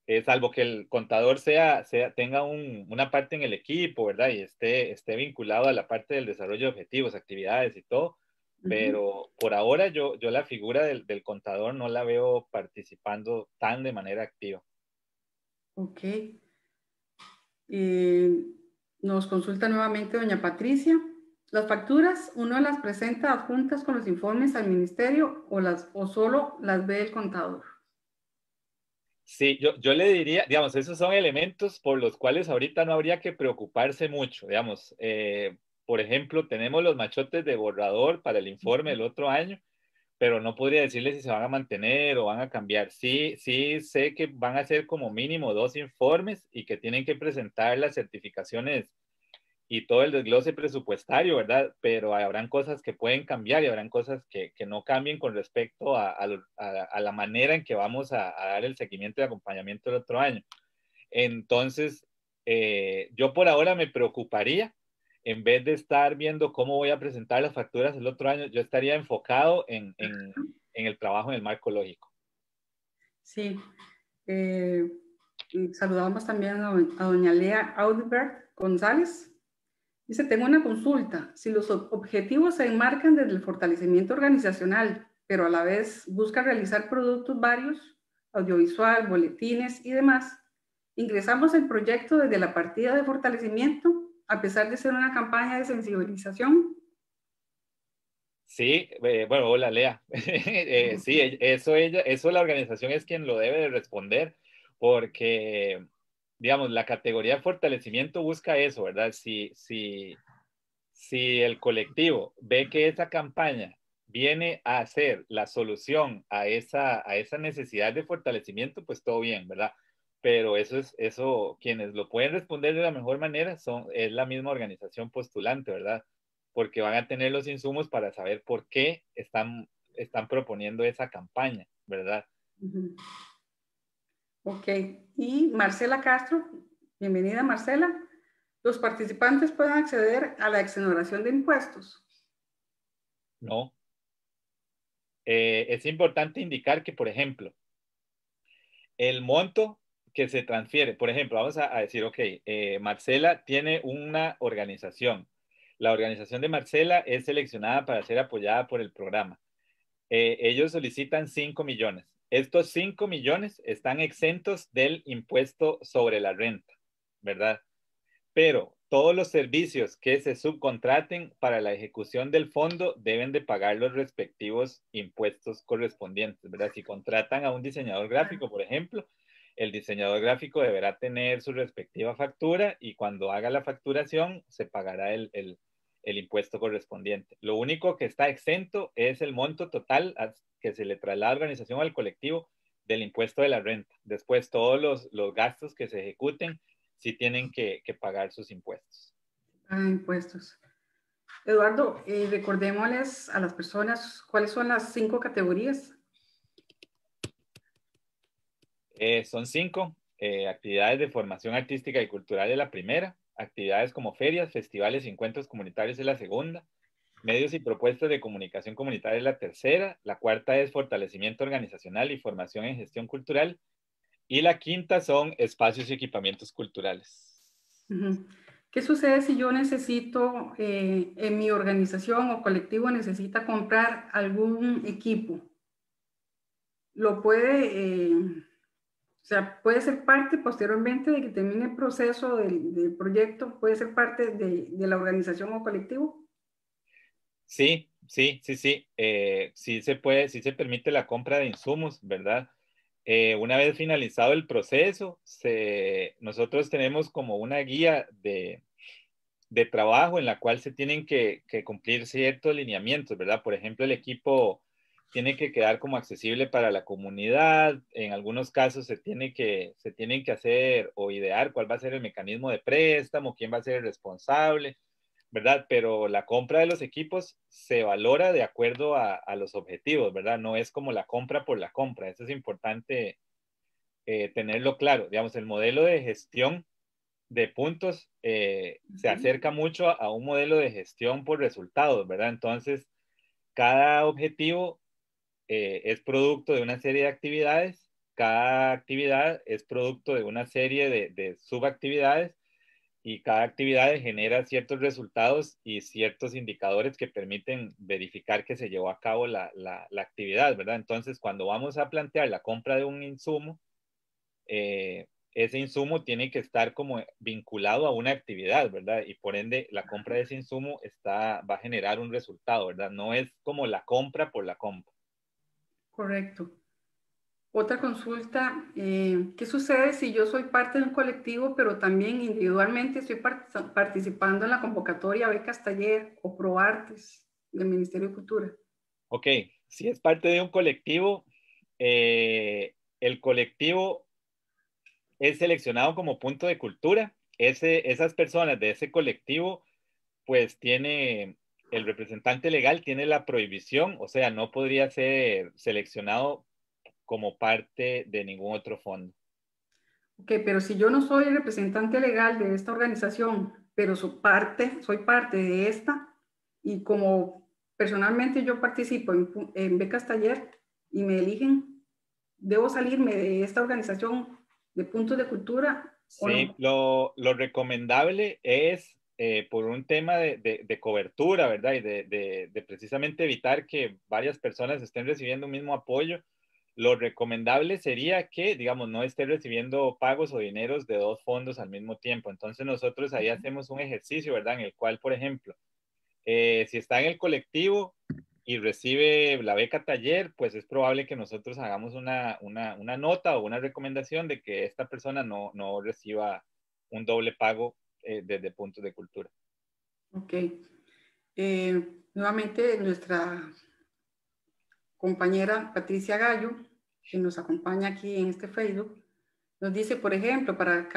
es eh, salvo que el contador sea, sea tenga una parte en el equipo, ¿verdad? Y esté, esté vinculado a la parte del desarrollo de objetivos, actividades y todo pero por ahora yo, yo la figura del, del, contador no la veo participando tan de manera activa. Ok. Eh, nos consulta nuevamente doña Patricia. ¿Las facturas uno las presenta adjuntas con los informes al ministerio o, las, o solo las ve el contador? Sí, yo, yo le diría, digamos, esos son elementos por los cuales ahorita no habría que preocuparse mucho, digamos. Eh, por ejemplo, tenemos los machotes de borrador para el informe del otro año, pero no podría decirles si se van a mantener o van a cambiar. Sí, sí sé que van a ser como mínimo dos informes y que tienen que presentar las certificaciones y todo el desglose presupuestario, ¿verdad? Pero habrán cosas que pueden cambiar y habrán cosas que, no cambien con respecto a, la manera en que vamos a, dar el seguimiento y acompañamiento del otro año. Entonces, eh, yo por ahora me preocuparía en vez de estar viendo cómo voy a presentar las facturas el otro año, yo estaría enfocado en, el trabajo en el marco lógico. Sí. Eh, saludamos también a, doña Lea Audibert González. Dice, tengo una consulta. Si los objetivos se enmarcan desde el fortalecimiento organizacional, pero a la vez busca realizar productos varios, audiovisual, boletines y demás, ingresamos el proyecto desde la partida de fortalecimiento a pesar de ser una campaña de sensibilización? Sí, eh, bueno, hola Lea. Eh, sí, e-, eso, eso la organización es quien lo debe responder, porque, digamos, la categoría de fortalecimiento busca eso, ¿verdad? Si, si, si el colectivo ve que esa campaña viene a ser la solución a esa, a esa necesidad de fortalecimiento, pues todo bien, ¿verdad? pero eso es, eso, quienes lo pueden responder de la mejor manera son, es la misma organización postulante, ¿verdad? Porque van a tener los insumos para saber por qué están, están proponiendo esa campaña, ¿verdad? Ok, y Marcela Castro, bienvenida Marcela. ¿Los participantes pueden acceder a la exoneración de impuestos? No. Eh, es importante indicar que, por ejemplo, el monto que se transfiere. Por ejemplo, vamos a, decir, ok, eh, Marcela tiene una organización. La organización de Marcela es seleccionada para ser apoyada por el programa. Eh, ellos solicitan 5 millones. Estos 5 millones están exentos del impuesto sobre la renta, ¿verdad? Pero todos los servicios que se subcontraten para la ejecución del fondo deben de pagar los respectivos impuestos correspondientes, ¿verdad? Si contratan a un diseñador gráfico, por ejemplo, el diseñador gráfico deberá tener su respectiva factura y cuando haga la facturación se pagará el, impuesto correspondiente. Lo único que está exento es el monto total que se le traslada a la organización o al colectivo del impuesto de la renta. Después todos los, gastos que se ejecuten sí tienen que, pagar sus impuestos. Ah, impuestos. Eduardo, eh, recordémosles a las personas cuáles son las cinco categorías eh, son cinco. Eh, actividades de formación artística y cultural es la primera. Actividades como ferias, festivales y encuentros comunitarios es la segunda. Medios y propuestas de comunicación comunitaria es la tercera. La cuarta es fortalecimiento organizacional y formación en gestión cultural. Y la quinta son espacios y equipamientos culturales. ¿Qué sucede si yo necesito, eh, en mi organización o colectivo necesita comprar algún equipo? ¿Lo puede... O sea, puede ser parte posteriormente de que termine el proceso del, proyecto, puede ser parte de, la organización o colectivo. Sí, sí, sí, sí. Eh, sí se puede, sí se permite la compra de insumos, ¿verdad? Eh, una vez finalizado el proceso, nosotros tenemos como una guía de, trabajo en la cual se tienen que, que, cumplir ciertos lineamientos, ¿verdad? Por ejemplo, el equipo tiene que quedar como accesible para la comunidad. En algunos casos se, tiene que, se tienen que hacer o idear cuál va a ser el mecanismo de préstamo, quién va a ser el responsable, ¿verdad? Pero la compra de los equipos se valora de acuerdo a, a los objetivos, ¿verdad? No es como la compra por la compra. Eso es importante eh, tenerlo claro. Digamos, el modelo de gestión de puntos eh, se acerca mucho a un modelo de gestión por resultados, ¿verdad? Entonces, cada objetivo eh, es producto de una serie de actividades, cada actividad es producto de una serie de, de subactividades y cada actividad genera ciertos resultados y ciertos indicadores que permiten verificar que se llevó a cabo la, actividad, ¿verdad? Entonces, cuando vamos a plantear la compra de un insumo, eh, ese insumo tiene que estar como vinculado a una actividad, ¿verdad? Y por ende, la compra de ese insumo está, va a generar un resultado, ¿verdad? No es como la compra por la compra. Correcto. Otra consulta, eh, ¿qué sucede si yo soy parte de un colectivo, pero también individualmente estoy participando en la convocatoria Becas Taller o ProArtes del Ministerio de Cultura? Ok, si es parte de un colectivo, eh, el colectivo es seleccionado como punto de cultura. esas personas de ese colectivo, pues tiene el representante legal tiene la prohibición, o sea, no podría ser seleccionado como parte de ningún otro fondo. Ok, pero si yo no soy el representante legal de esta organización, pero soy parte, soy parte de esta, y como personalmente yo participo en, becas taller y me eligen, ¿debo salirme de esta organización de puntos de cultura? Sí, lo, lo recomendable es eh, por un tema de, de, cobertura, ¿verdad? Y de, precisamente evitar que varias personas estén recibiendo un mismo apoyo, lo recomendable sería que, digamos, no esté recibiendo pagos o dineros de dos fondos al mismo tiempo. Entonces nosotros ahí hacemos un ejercicio, ¿verdad? En el cual, por ejemplo, eh, si está en el colectivo y recibe la beca taller, pues es probable que nosotros hagamos una, nota o una recomendación de que esta persona no, no reciba un doble pago eh, desde puntos de cultura. Ok. Eh, nuevamente nuestra compañera Patricia Gallo, que nos acompaña aquí en este Facebook, nos dice, por ejemplo, para,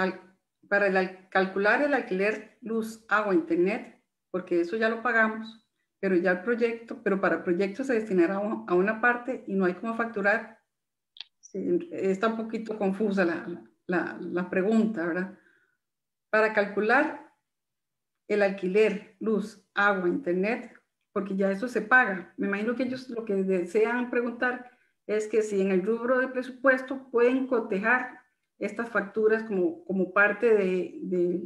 para el calcular el alquiler, luz, agua, internet, porque eso ya lo pagamos, pero ya el proyecto, pero para el proyecto se destinará a una parte y no hay cómo facturar. está un poquito confusa la, la, la pregunta, ¿verdad? para calcular el alquiler, luz, agua, internet, porque ya eso se paga. Me imagino que ellos lo que desean preguntar es que si en el rubro de presupuesto pueden cotejar estas facturas como, como parte del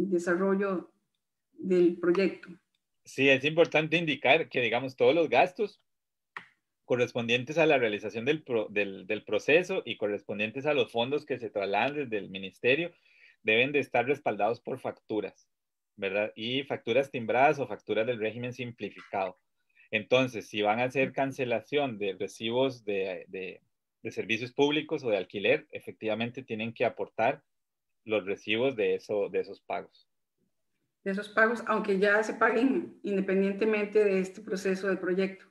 desarrollo del proyecto. Sí, es importante indicar que, digamos, todos los gastos correspondientes a la realización del, del, proceso y correspondientes a los fondos que se trasladan desde el ministerio deben de estar respaldados por facturas, ¿verdad? Y facturas timbradas o facturas del régimen simplificado. Entonces, si van a hacer cancelación de recibos de, servicios públicos o de alquiler, efectivamente tienen que aportar los recibos de, eso, de esos pagos. De esos pagos, aunque ya se paguen independientemente de este proceso del proyecto.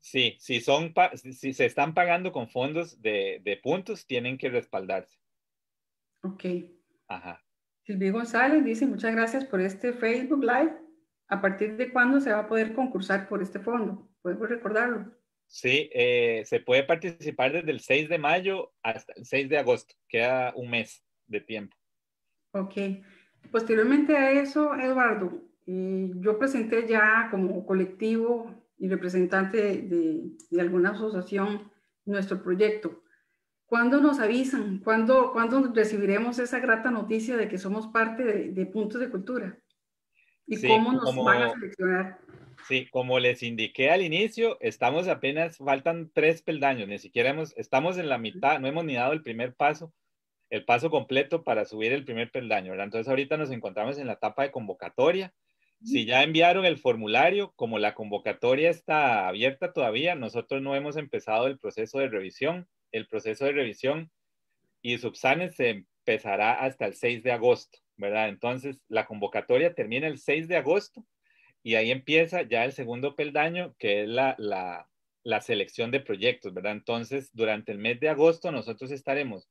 Sí, si, son, si se están pagando con fondos de puntos, tienen que respaldarse. Ok. Ajá. González dice, muchas gracias por este Facebook Live. ¿A partir de cuándo se va a poder concursar por este fondo? ¿Podemos recordarlo? Sí, eh, se puede participar desde el 6 de mayo hasta el 6 de agosto. Queda un mes de tiempo. Ok. Posteriormente a eso, Eduardo, eh, yo presenté ya como colectivo y representante de alguna asociación nuestro proyecto. ¿Cuándo nos avisan? ¿Cuándo, ¿Cuándo, recibiremos esa grata noticia de que somos parte de, Puntos de Cultura? ¿Y cómo nos van a seleccionar? Sí, como les indiqué al inicio, estamos apenas, faltan tres peldaños, ni siquiera hemos, estamos en la mitad, no hemos ni dado el primer paso, el paso completo para subir el primer peldaño, ¿verdad? Entonces ahorita nos encontramos en la etapa de convocatoria. Si ya enviaron el formulario, como la convocatoria está abierta todavía, nosotros no hemos empezado el proceso de revisión el proceso de revisión y subsanes se empezará hasta el 6 de agosto, ¿verdad? Entonces, la convocatoria termina el 6 de agosto y ahí empieza ya el segundo peldaño, que es la, la, selección de proyectos, ¿verdad? Entonces, durante el mes de agosto nosotros estaremos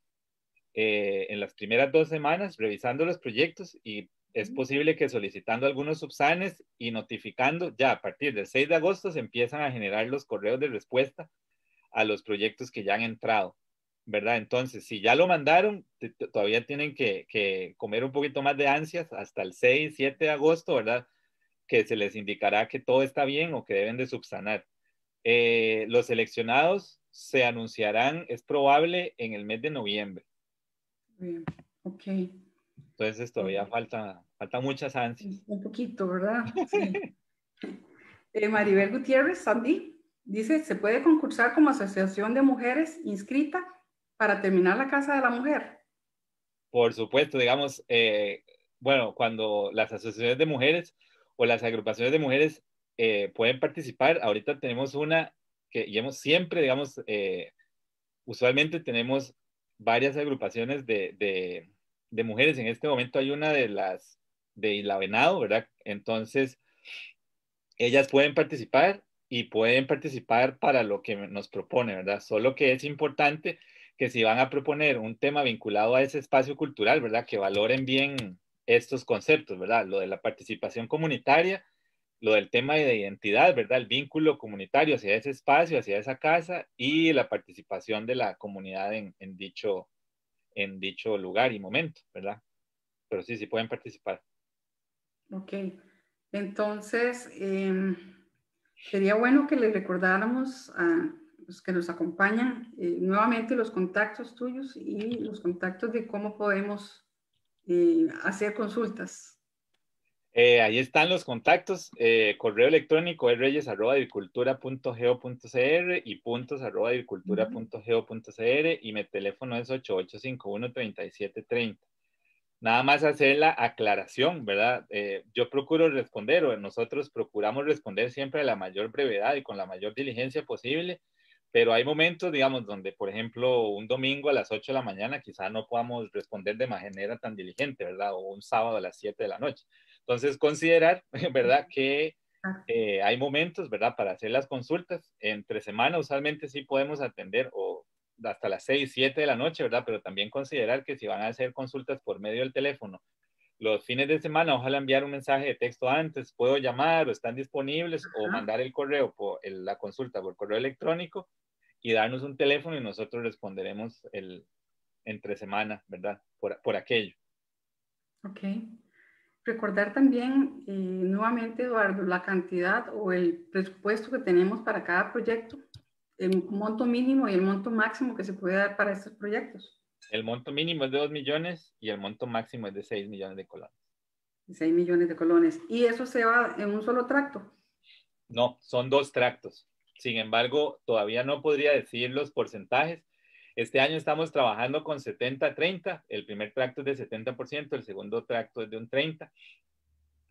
eh, en las primeras dos semanas revisando los proyectos y es posible que solicitando algunos subsanes y notificando, ya a partir del 6 de agosto se empiezan a generar los correos de respuesta a los proyectos que ya han entrado, ¿verdad? Entonces, si ya lo mandaron, todavía tienen que, comer un poquito más de ansias hasta el 6, 7 de agosto, ¿verdad? Que se les indicará que todo está bien o que deben de subsanar. Eh, los seleccionados se anunciarán, es probable, en el mes de noviembre. ok. Entonces todavía falta, falta muchas ansias. Un poquito, ¿verdad? Eh, Maribel Gutiérrez, Sandy. Dice, se puede concursar como asociación de mujeres inscrita para terminar la Casa de la Mujer. Por supuesto, digamos, eh, bueno, cuando las asociaciones de mujeres o las agrupaciones de mujeres eh, pueden participar, ahorita tenemos una que hemos siempre, digamos, eh, usualmente tenemos varias agrupaciones de, mujeres. En este momento hay una de las de Isla ¿verdad? Entonces, ellas pueden participar y pueden participar para lo que nos propone, ¿verdad? Solo que es importante que si van a proponer un tema vinculado a ese espacio cultural, ¿verdad? Que valoren bien estos conceptos, ¿verdad? Lo de la participación comunitaria, lo del tema de identidad, ¿verdad? El vínculo comunitario hacia ese espacio, hacia esa casa y la participación de la comunidad en, dicho, en dicho lugar y momento, ¿verdad? Pero sí, sí pueden participar. Ok, entonces... Em, Sería bueno que les recordáramos a los que nos acompañan eh, nuevamente los contactos tuyos y los contactos de cómo podemos eh, hacer consultas. Eh, ahí están los contactos, correo electrónico es reyes arroba .cr y puntos arroba punto .cr y mi teléfono es 8851 3730. Nada más hacer la aclaración, ¿verdad? Eh, yo procuro responder o nosotros procuramos responder siempre a la mayor brevedad y con la mayor diligencia posible, pero hay momentos, digamos, donde, por ejemplo, un domingo a las 8 de la mañana quizá no podamos responder de manera tan diligente, ¿verdad? O un sábado a las 7 de la noche. Entonces, considerar, ¿verdad? Que ah. eh, hay momentos, ¿verdad? Para hacer las consultas. Entre semana usualmente sí podemos atender o hasta las 6, 7 de la noche, ¿verdad? Pero también considerar que si van a hacer consultas por medio del teléfono, los fines de semana, ojalá enviar un mensaje de texto antes, puedo llamar o están disponibles o mandar el correo, por, la consulta por correo electrónico y darnos un teléfono y nosotros responderemos el, entre semana, ¿verdad? Por, por aquello. Ok. Recordar también eh, nuevamente, Eduardo, la cantidad o el presupuesto que tenemos para cada proyecto el monto mínimo y el monto máximo que se puede dar para estos proyectos. El monto mínimo es de 2 millones y el monto máximo es de 6 millones de colones. 6 millones de colones. ¿Y eso se va en un solo tracto? No, son dos tractos. Sin embargo, todavía no podría decir los porcentajes. Este año estamos trabajando con 70-30. El primer tracto es de 70%, el segundo tracto es de un 30%.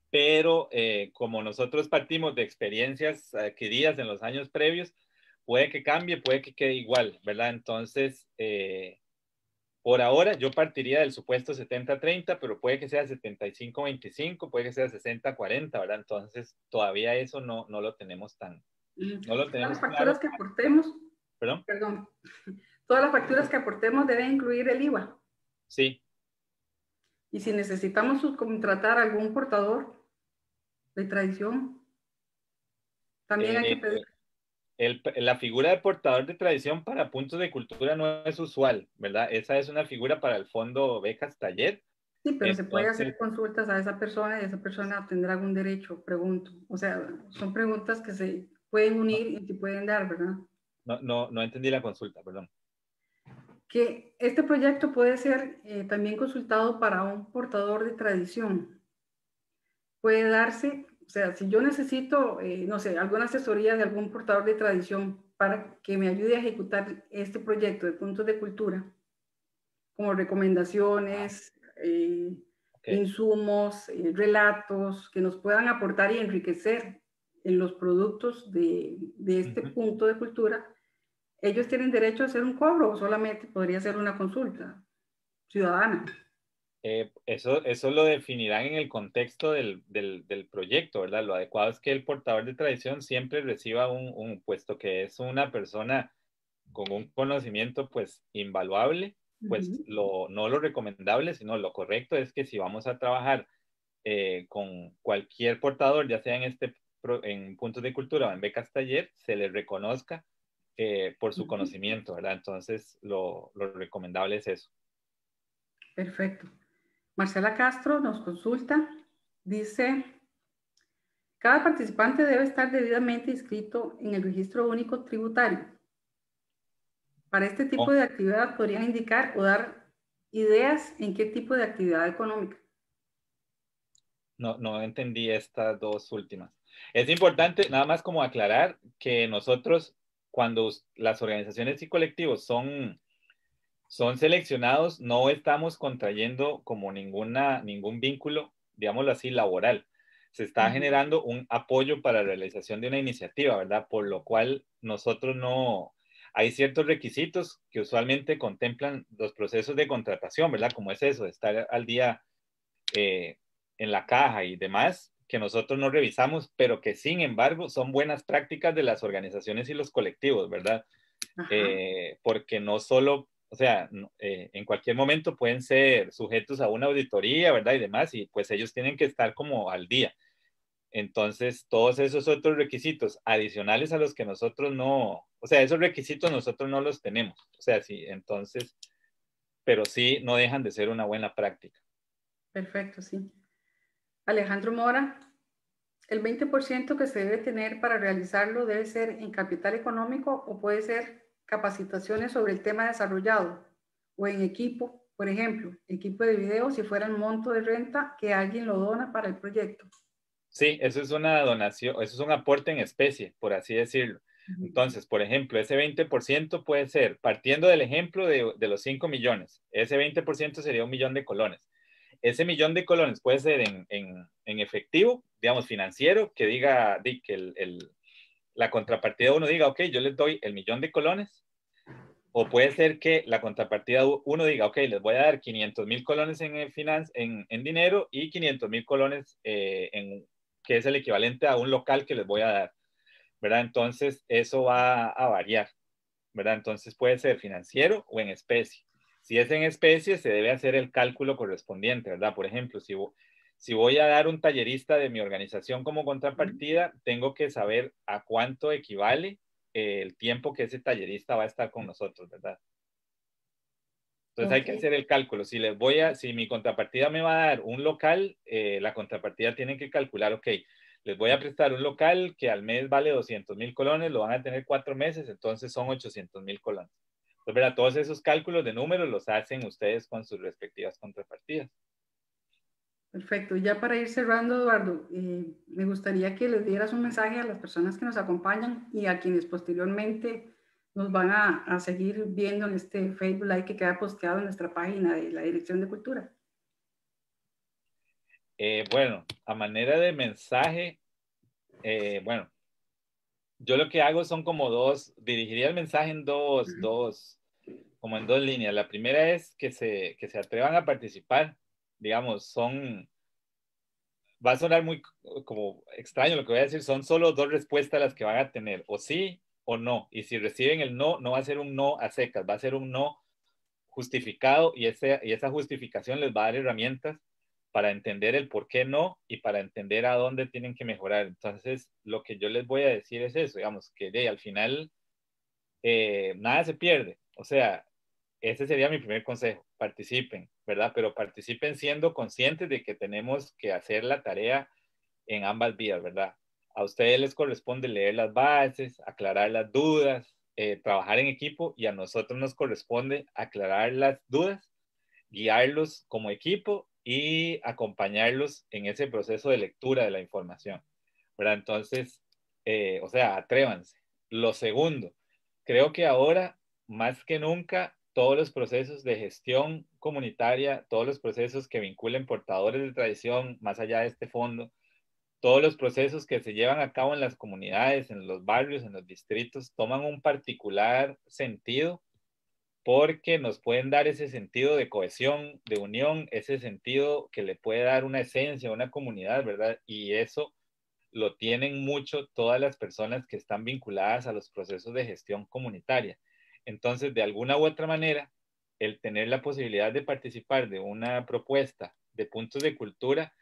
Pero eh, como nosotros partimos de experiencias adquiridas en los años previos, puede que cambie, puede que quede igual, ¿verdad? Entonces, eh, por ahora yo partiría del supuesto 70-30, pero puede que sea 75-25, puede que sea 60-40, ¿verdad? Entonces, todavía eso no, no lo tenemos tan... No lo tenemos Todas las facturas que aportemos... ¿Perdón? Perdón. Todas las facturas que aportemos deben incluir el IVA. Sí. Y si necesitamos contratar algún portador de tradición, también hay que eh, pedir la figura de portador de tradición para puntos de cultura no es usual, ¿verdad? Esa es una figura para el fondo becas taller. Sí, pero se puede hacer consultas a esa persona y esa persona tendrá algún derecho, pregunto. O sea, son preguntas que se pueden unir y que pueden dar, ¿verdad? No, no, no entendí la consulta, perdón. Que este proyecto puede ser eh, también consultado para un portador de tradición. Puede darse o sea, si yo necesito, eh, no sé, alguna asesoría de algún portador de tradición para que me ayude a ejecutar este proyecto de puntos de cultura, como recomendaciones, eh, insumos, eh, relatos que nos puedan aportar y enriquecer en los productos de, este punto de cultura, ellos tienen derecho a hacer un cobro o solamente podría ser una consulta ciudadana. Eh, eso, eso lo definirán en el contexto del, del, proyecto, ¿verdad? Lo adecuado es que el portador de tradición siempre reciba un, un puesto que es una persona con un conocimiento pues invaluable, pues lo, no lo recomendable, sino lo correcto es que si vamos a trabajar eh, con cualquier portador, ya sea en, este, en puntos de cultura o en becas taller, se le reconozca eh, por su conocimiento, ¿verdad? Entonces lo, lo recomendable es eso. Perfecto. Marcela Castro nos consulta, dice, cada participante debe estar debidamente inscrito en el registro único tributario. Para este tipo oh. de actividad podrían indicar o dar ideas en qué tipo de actividad económica. No, no entendí estas dos últimas. Es importante nada más como aclarar que nosotros, cuando las organizaciones y colectivos son son seleccionados, no estamos contrayendo como ninguna, ningún vínculo, digámoslo así, laboral. Se está generando un apoyo para la realización de una iniciativa, ¿verdad? Por lo cual nosotros no, hay ciertos requisitos que usualmente contemplan los procesos de contratación, ¿verdad? Como es eso, estar al día eh, en la caja y demás, que nosotros no revisamos, pero que sin embargo son buenas prácticas de las organizaciones y los colectivos, ¿verdad? Eh, porque no solo o sea, eh, en cualquier momento pueden ser sujetos a una auditoría, ¿verdad? Y demás, y pues ellos tienen que estar como al día. Entonces, todos esos otros requisitos adicionales a los que nosotros no, o sea, esos requisitos nosotros no los tenemos. O sea, sí, entonces, pero sí no dejan de ser una buena práctica. Perfecto, sí. Alejandro Mora, el 20% que se debe tener para realizarlo debe ser en capital económico o puede ser capacitaciones sobre el tema desarrollado o en equipo, por ejemplo, equipo de video si fuera el monto de renta que alguien lo dona para el proyecto. Sí, eso es una donación, eso es un aporte en especie, por así decirlo. Entonces, por ejemplo, ese 20% puede ser, partiendo del ejemplo de, de los 5 millones, ese 20% sería un millón de colones. Ese millón de colones puede ser en, en, en efectivo, digamos, financiero, que diga que el la contrapartida uno diga, ok, yo les doy el millón de colones, o puede ser que la contrapartida uno diga, ok, les voy a dar 500 mil colones en, eh, finance, en, dinero y 500 mil colones, eh, en, que es el equivalente a un local que les voy a dar, ¿verdad? Entonces, eso va a variar, ¿verdad? Entonces, puede ser financiero o en especie. Si es en especie, se debe hacer el cálculo correspondiente, ¿verdad? Por ejemplo, si si voy a dar un tallerista de mi organización como contrapartida, tengo que saber a cuánto equivale eh, el tiempo que ese tallerista va a estar con nosotros, ¿verdad? Entonces hay que hacer el cálculo. Si les voy a, si mi contrapartida me va a dar un local, eh, la contrapartida tiene que calcular, ok, les voy a prestar un local que al mes vale 200 mil colones, lo van a tener cuatro meses, entonces son 800 mil colones. Entonces, ¿verdad? todos esos cálculos de números los hacen ustedes con sus respectivas contrapartidas. Perfecto. Ya para ir cerrando, Eduardo, eh, me gustaría que les dieras un mensaje a las personas que nos acompañan y a quienes posteriormente nos van a, seguir viendo en este Facebook Live que queda posteado en nuestra página de la Dirección de Cultura. Eh, bueno, a manera de mensaje, eh, bueno, yo lo que hago son como dos, dirigiría el mensaje en dos, dos, como en dos líneas. La primera es que se, que se atrevan a participar digamos, son, va a sonar muy como extraño lo que voy a decir, son solo dos respuestas las que van a tener, o sí o no. Y si reciben el no, no va a ser un no a secas, va a ser un no justificado y, ese, y esa justificación les va a dar herramientas para entender el por qué no y para entender a dónde tienen que mejorar. Entonces, lo que yo les voy a decir es eso, digamos, que al final eh, nada se pierde. O sea, ese sería mi primer consejo, participen, ¿verdad? Pero participen siendo conscientes de que tenemos que hacer la tarea en ambas vías, ¿verdad? A ustedes les corresponde leer las bases, aclarar las dudas, eh, trabajar en equipo y a nosotros nos corresponde aclarar las dudas, guiarlos como equipo y acompañarlos en ese proceso de lectura de la información, ¿verdad? Entonces, eh, o sea, atrévanse. Lo segundo, creo que ahora, más que nunca, todos los procesos de gestión comunitaria, todos los procesos que vinculen portadores de tradición más allá de este fondo, todos los procesos que se llevan a cabo en las comunidades, en los barrios, en los distritos, toman un particular sentido porque nos pueden dar ese sentido de cohesión, de unión, ese sentido que le puede dar una esencia a una comunidad, ¿verdad? Y eso lo tienen mucho todas las personas que están vinculadas a los procesos de gestión comunitaria. Entonces, de alguna u otra manera, el tener la posibilidad de participar de una propuesta de puntos de cultura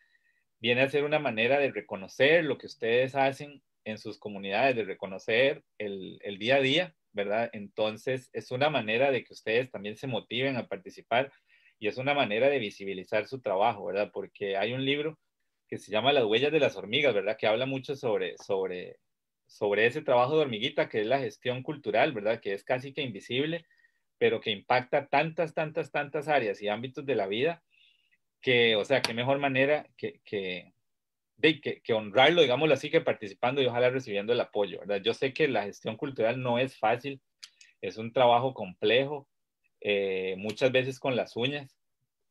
viene a ser una manera de reconocer lo que ustedes hacen en sus comunidades, de reconocer el, día a día, ¿verdad? Entonces, es una manera de que ustedes también se motiven a participar y es una manera de visibilizar su trabajo, ¿verdad? Porque hay un libro que se llama Las huellas de las hormigas, ¿verdad? Que habla mucho sobre, sobre sobre ese trabajo de hormiguita que es la gestión cultural, ¿verdad? Que es casi que invisible, pero que impacta tantas, tantas, tantas áreas y ámbitos de la vida, que, o sea, qué mejor manera que, que, honrarlo, digámoslo así, que participando y ojalá recibiendo el apoyo, ¿verdad? Yo sé que la gestión cultural no es fácil, es un trabajo complejo, eh, muchas veces con las uñas,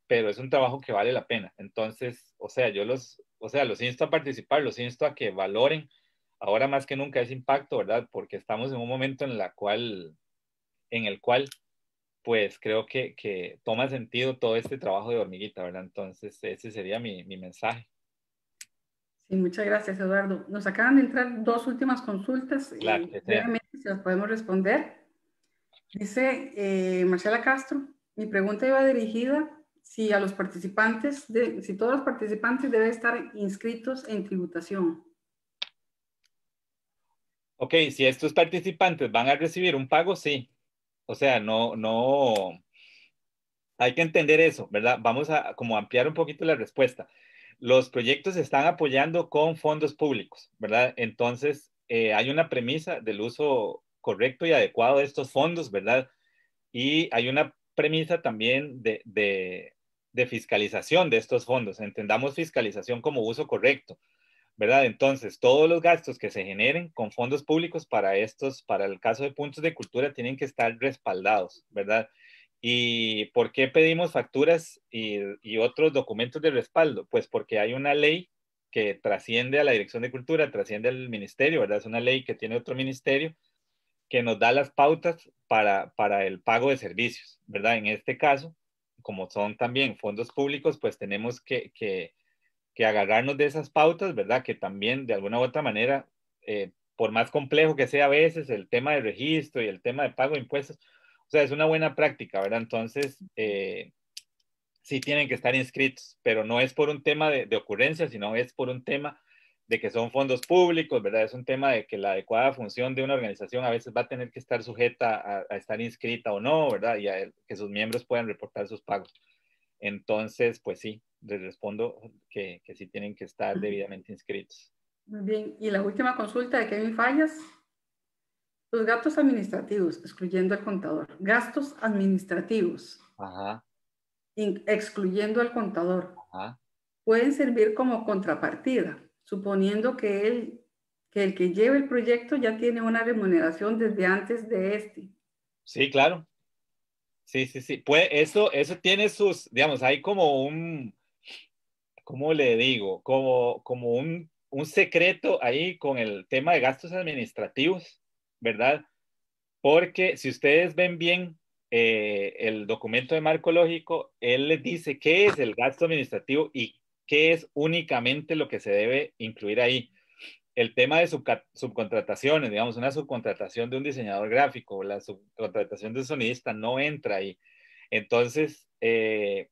pero es un trabajo que vale la pena. Entonces, o sea, yo los, o sea, los insto a participar, los insto a que valoren ahora más que nunca es impacto, ¿verdad? Porque estamos en un momento en, la cual, en el cual, pues creo que, toma sentido todo este trabajo de hormiguita, ¿verdad? Entonces, ese sería mi, mensaje. Sí, muchas gracias, Eduardo. Nos acaban de entrar dos últimas consultas. Claro, y si las podemos responder. Dice eh, Marcela Castro, mi pregunta iba dirigida si a los participantes, de, si todos los participantes deben estar inscritos en tributación. Ok, si estos participantes van a recibir un pago, sí. O sea, no, no, hay que entender eso, ¿verdad? Vamos a como ampliar un poquito la respuesta. Los proyectos están apoyando con fondos públicos, ¿verdad? Entonces, eh, hay una premisa del uso correcto y adecuado de estos fondos, ¿verdad? Y hay una premisa también de, de fiscalización de estos fondos. Entendamos fiscalización como uso correcto. ¿verdad? Entonces, todos los gastos que se generen con fondos públicos para estos, para el caso de puntos de cultura, tienen que estar respaldados, ¿verdad? ¿Y por qué pedimos facturas y, y otros documentos de respaldo? Pues porque hay una ley que trasciende a la Dirección de Cultura, trasciende al ministerio, ¿verdad? Es una ley que tiene otro ministerio que nos da las pautas para, para el pago de servicios, ¿verdad? En este caso, como son también fondos públicos, pues tenemos que, que que agarrarnos de esas pautas, ¿verdad? Que también de alguna u otra manera, eh, por más complejo que sea a veces el tema de registro y el tema de pago de impuestos, o sea, es una buena práctica, ¿verdad? Entonces, eh, sí tienen que estar inscritos, pero no es por un tema de, ocurrencia, sino es por un tema de que son fondos públicos, ¿verdad? Es un tema de que la adecuada función de una organización a veces va a tener que estar sujeta a, a estar inscrita o no, ¿verdad? Y a, que sus miembros puedan reportar sus pagos. Entonces, pues sí, les respondo que, sí tienen que estar debidamente inscritos. Muy bien. Y la última consulta de Kevin Fallas. Los gastos administrativos, excluyendo al contador. Gastos administrativos. excluyendo al contador. Pueden servir como contrapartida, suponiendo que, que el que lleve el proyecto ya tiene una remuneración desde antes de este. Sí, claro. Sí, sí, sí. Pues eso, eso tiene sus, digamos, hay como un, ¿cómo le digo? Como, como un, un secreto ahí con el tema de gastos administrativos, ¿verdad? Porque si ustedes ven bien eh, el documento de marco lógico, él les dice qué es el gasto administrativo y qué es únicamente lo que se debe incluir ahí el tema de subcontrataciones, digamos, una subcontratación de un diseñador gráfico, la subcontratación de un sonidista no entra ahí. Entonces, eh,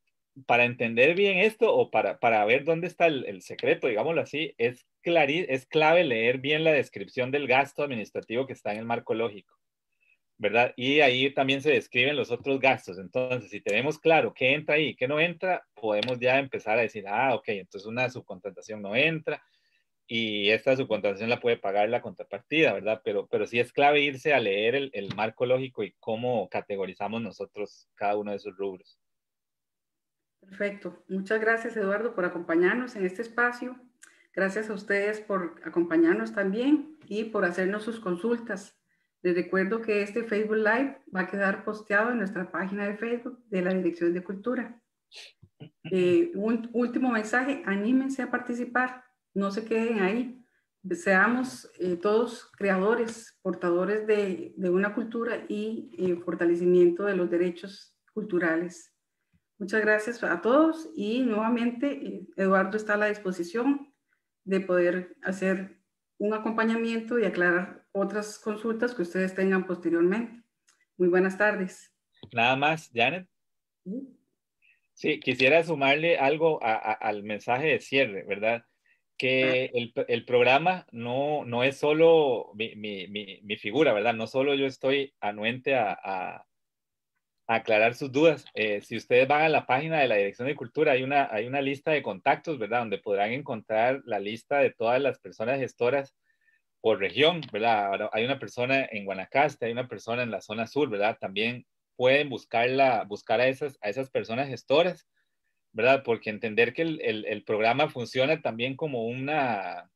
para entender bien esto o para, para ver dónde está el, secreto, digámoslo así, es, es clave leer bien la descripción del gasto administrativo que está en el marco lógico, ¿verdad? Y ahí también se describen los otros gastos. Entonces, si tenemos claro qué entra ahí y qué no entra, podemos ya empezar a decir, ah, ok, entonces una subcontratación no entra, y esta subcontratación la puede pagar la contrapartida, ¿verdad? Pero, pero sí es clave irse a leer el, marco lógico y cómo categorizamos nosotros cada uno de esos rubros. Perfecto. Muchas gracias, Eduardo, por acompañarnos en este espacio. Gracias a ustedes por acompañarnos también y por hacernos sus consultas. Les recuerdo que este Facebook Live va a quedar posteado en nuestra página de Facebook de la Dirección de Cultura. Eh, un último mensaje, anímense a participar no se queden ahí. Seamos eh, todos creadores, portadores de, una cultura y eh, fortalecimiento de los derechos culturales. Muchas gracias a todos y nuevamente eh, Eduardo está a la disposición de poder hacer un acompañamiento y aclarar otras consultas que ustedes tengan posteriormente. Muy buenas tardes. Nada más, Janet. Sí, quisiera sumarle algo al mensaje de cierre, ¿verdad? que el, el programa no, no es solo mi, mi, mi, figura, ¿verdad? No solo yo estoy anuente a, a, aclarar sus dudas. Eh, si ustedes van a la página de la Dirección de Cultura, hay una, hay una lista de contactos, ¿verdad? Donde podrán encontrar la lista de todas las personas gestoras por región, ¿verdad? Hay una persona en Guanacaste, hay una persona en la zona sur, ¿verdad? También pueden buscarla, buscar a esas, a esas personas gestoras ¿verdad? Porque entender que el, programa funciona también como una,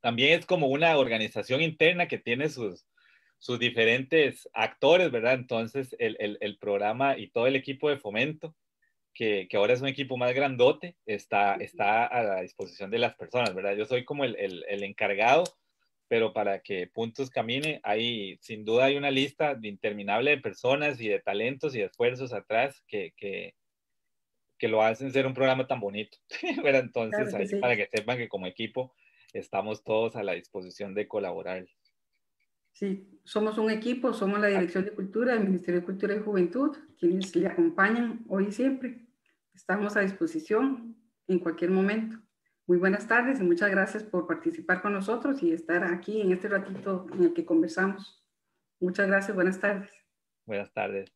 también es como una organización interna que tiene sus, sus diferentes actores, ¿verdad? Entonces, el, programa y todo el equipo de fomento, que, ahora es un equipo más grandote, está, está a la disposición de las personas, ¿verdad? Yo soy como el, encargado, pero para que Puntos camine, hay, sin duda hay una lista interminable de personas y de talentos y esfuerzos atrás que, que que lo hacen ser un programa tan bonito. entonces, para que sepan que como equipo estamos todos a la disposición de colaborar. Sí, somos un equipo, somos la Dirección de Cultura del Ministerio de Cultura y Juventud, quienes le acompañan hoy y siempre. Estamos a disposición en cualquier momento. Muy buenas tardes y muchas gracias por participar con nosotros y estar aquí en este ratito en el que conversamos. Muchas gracias, buenas tardes. Buenas tardes.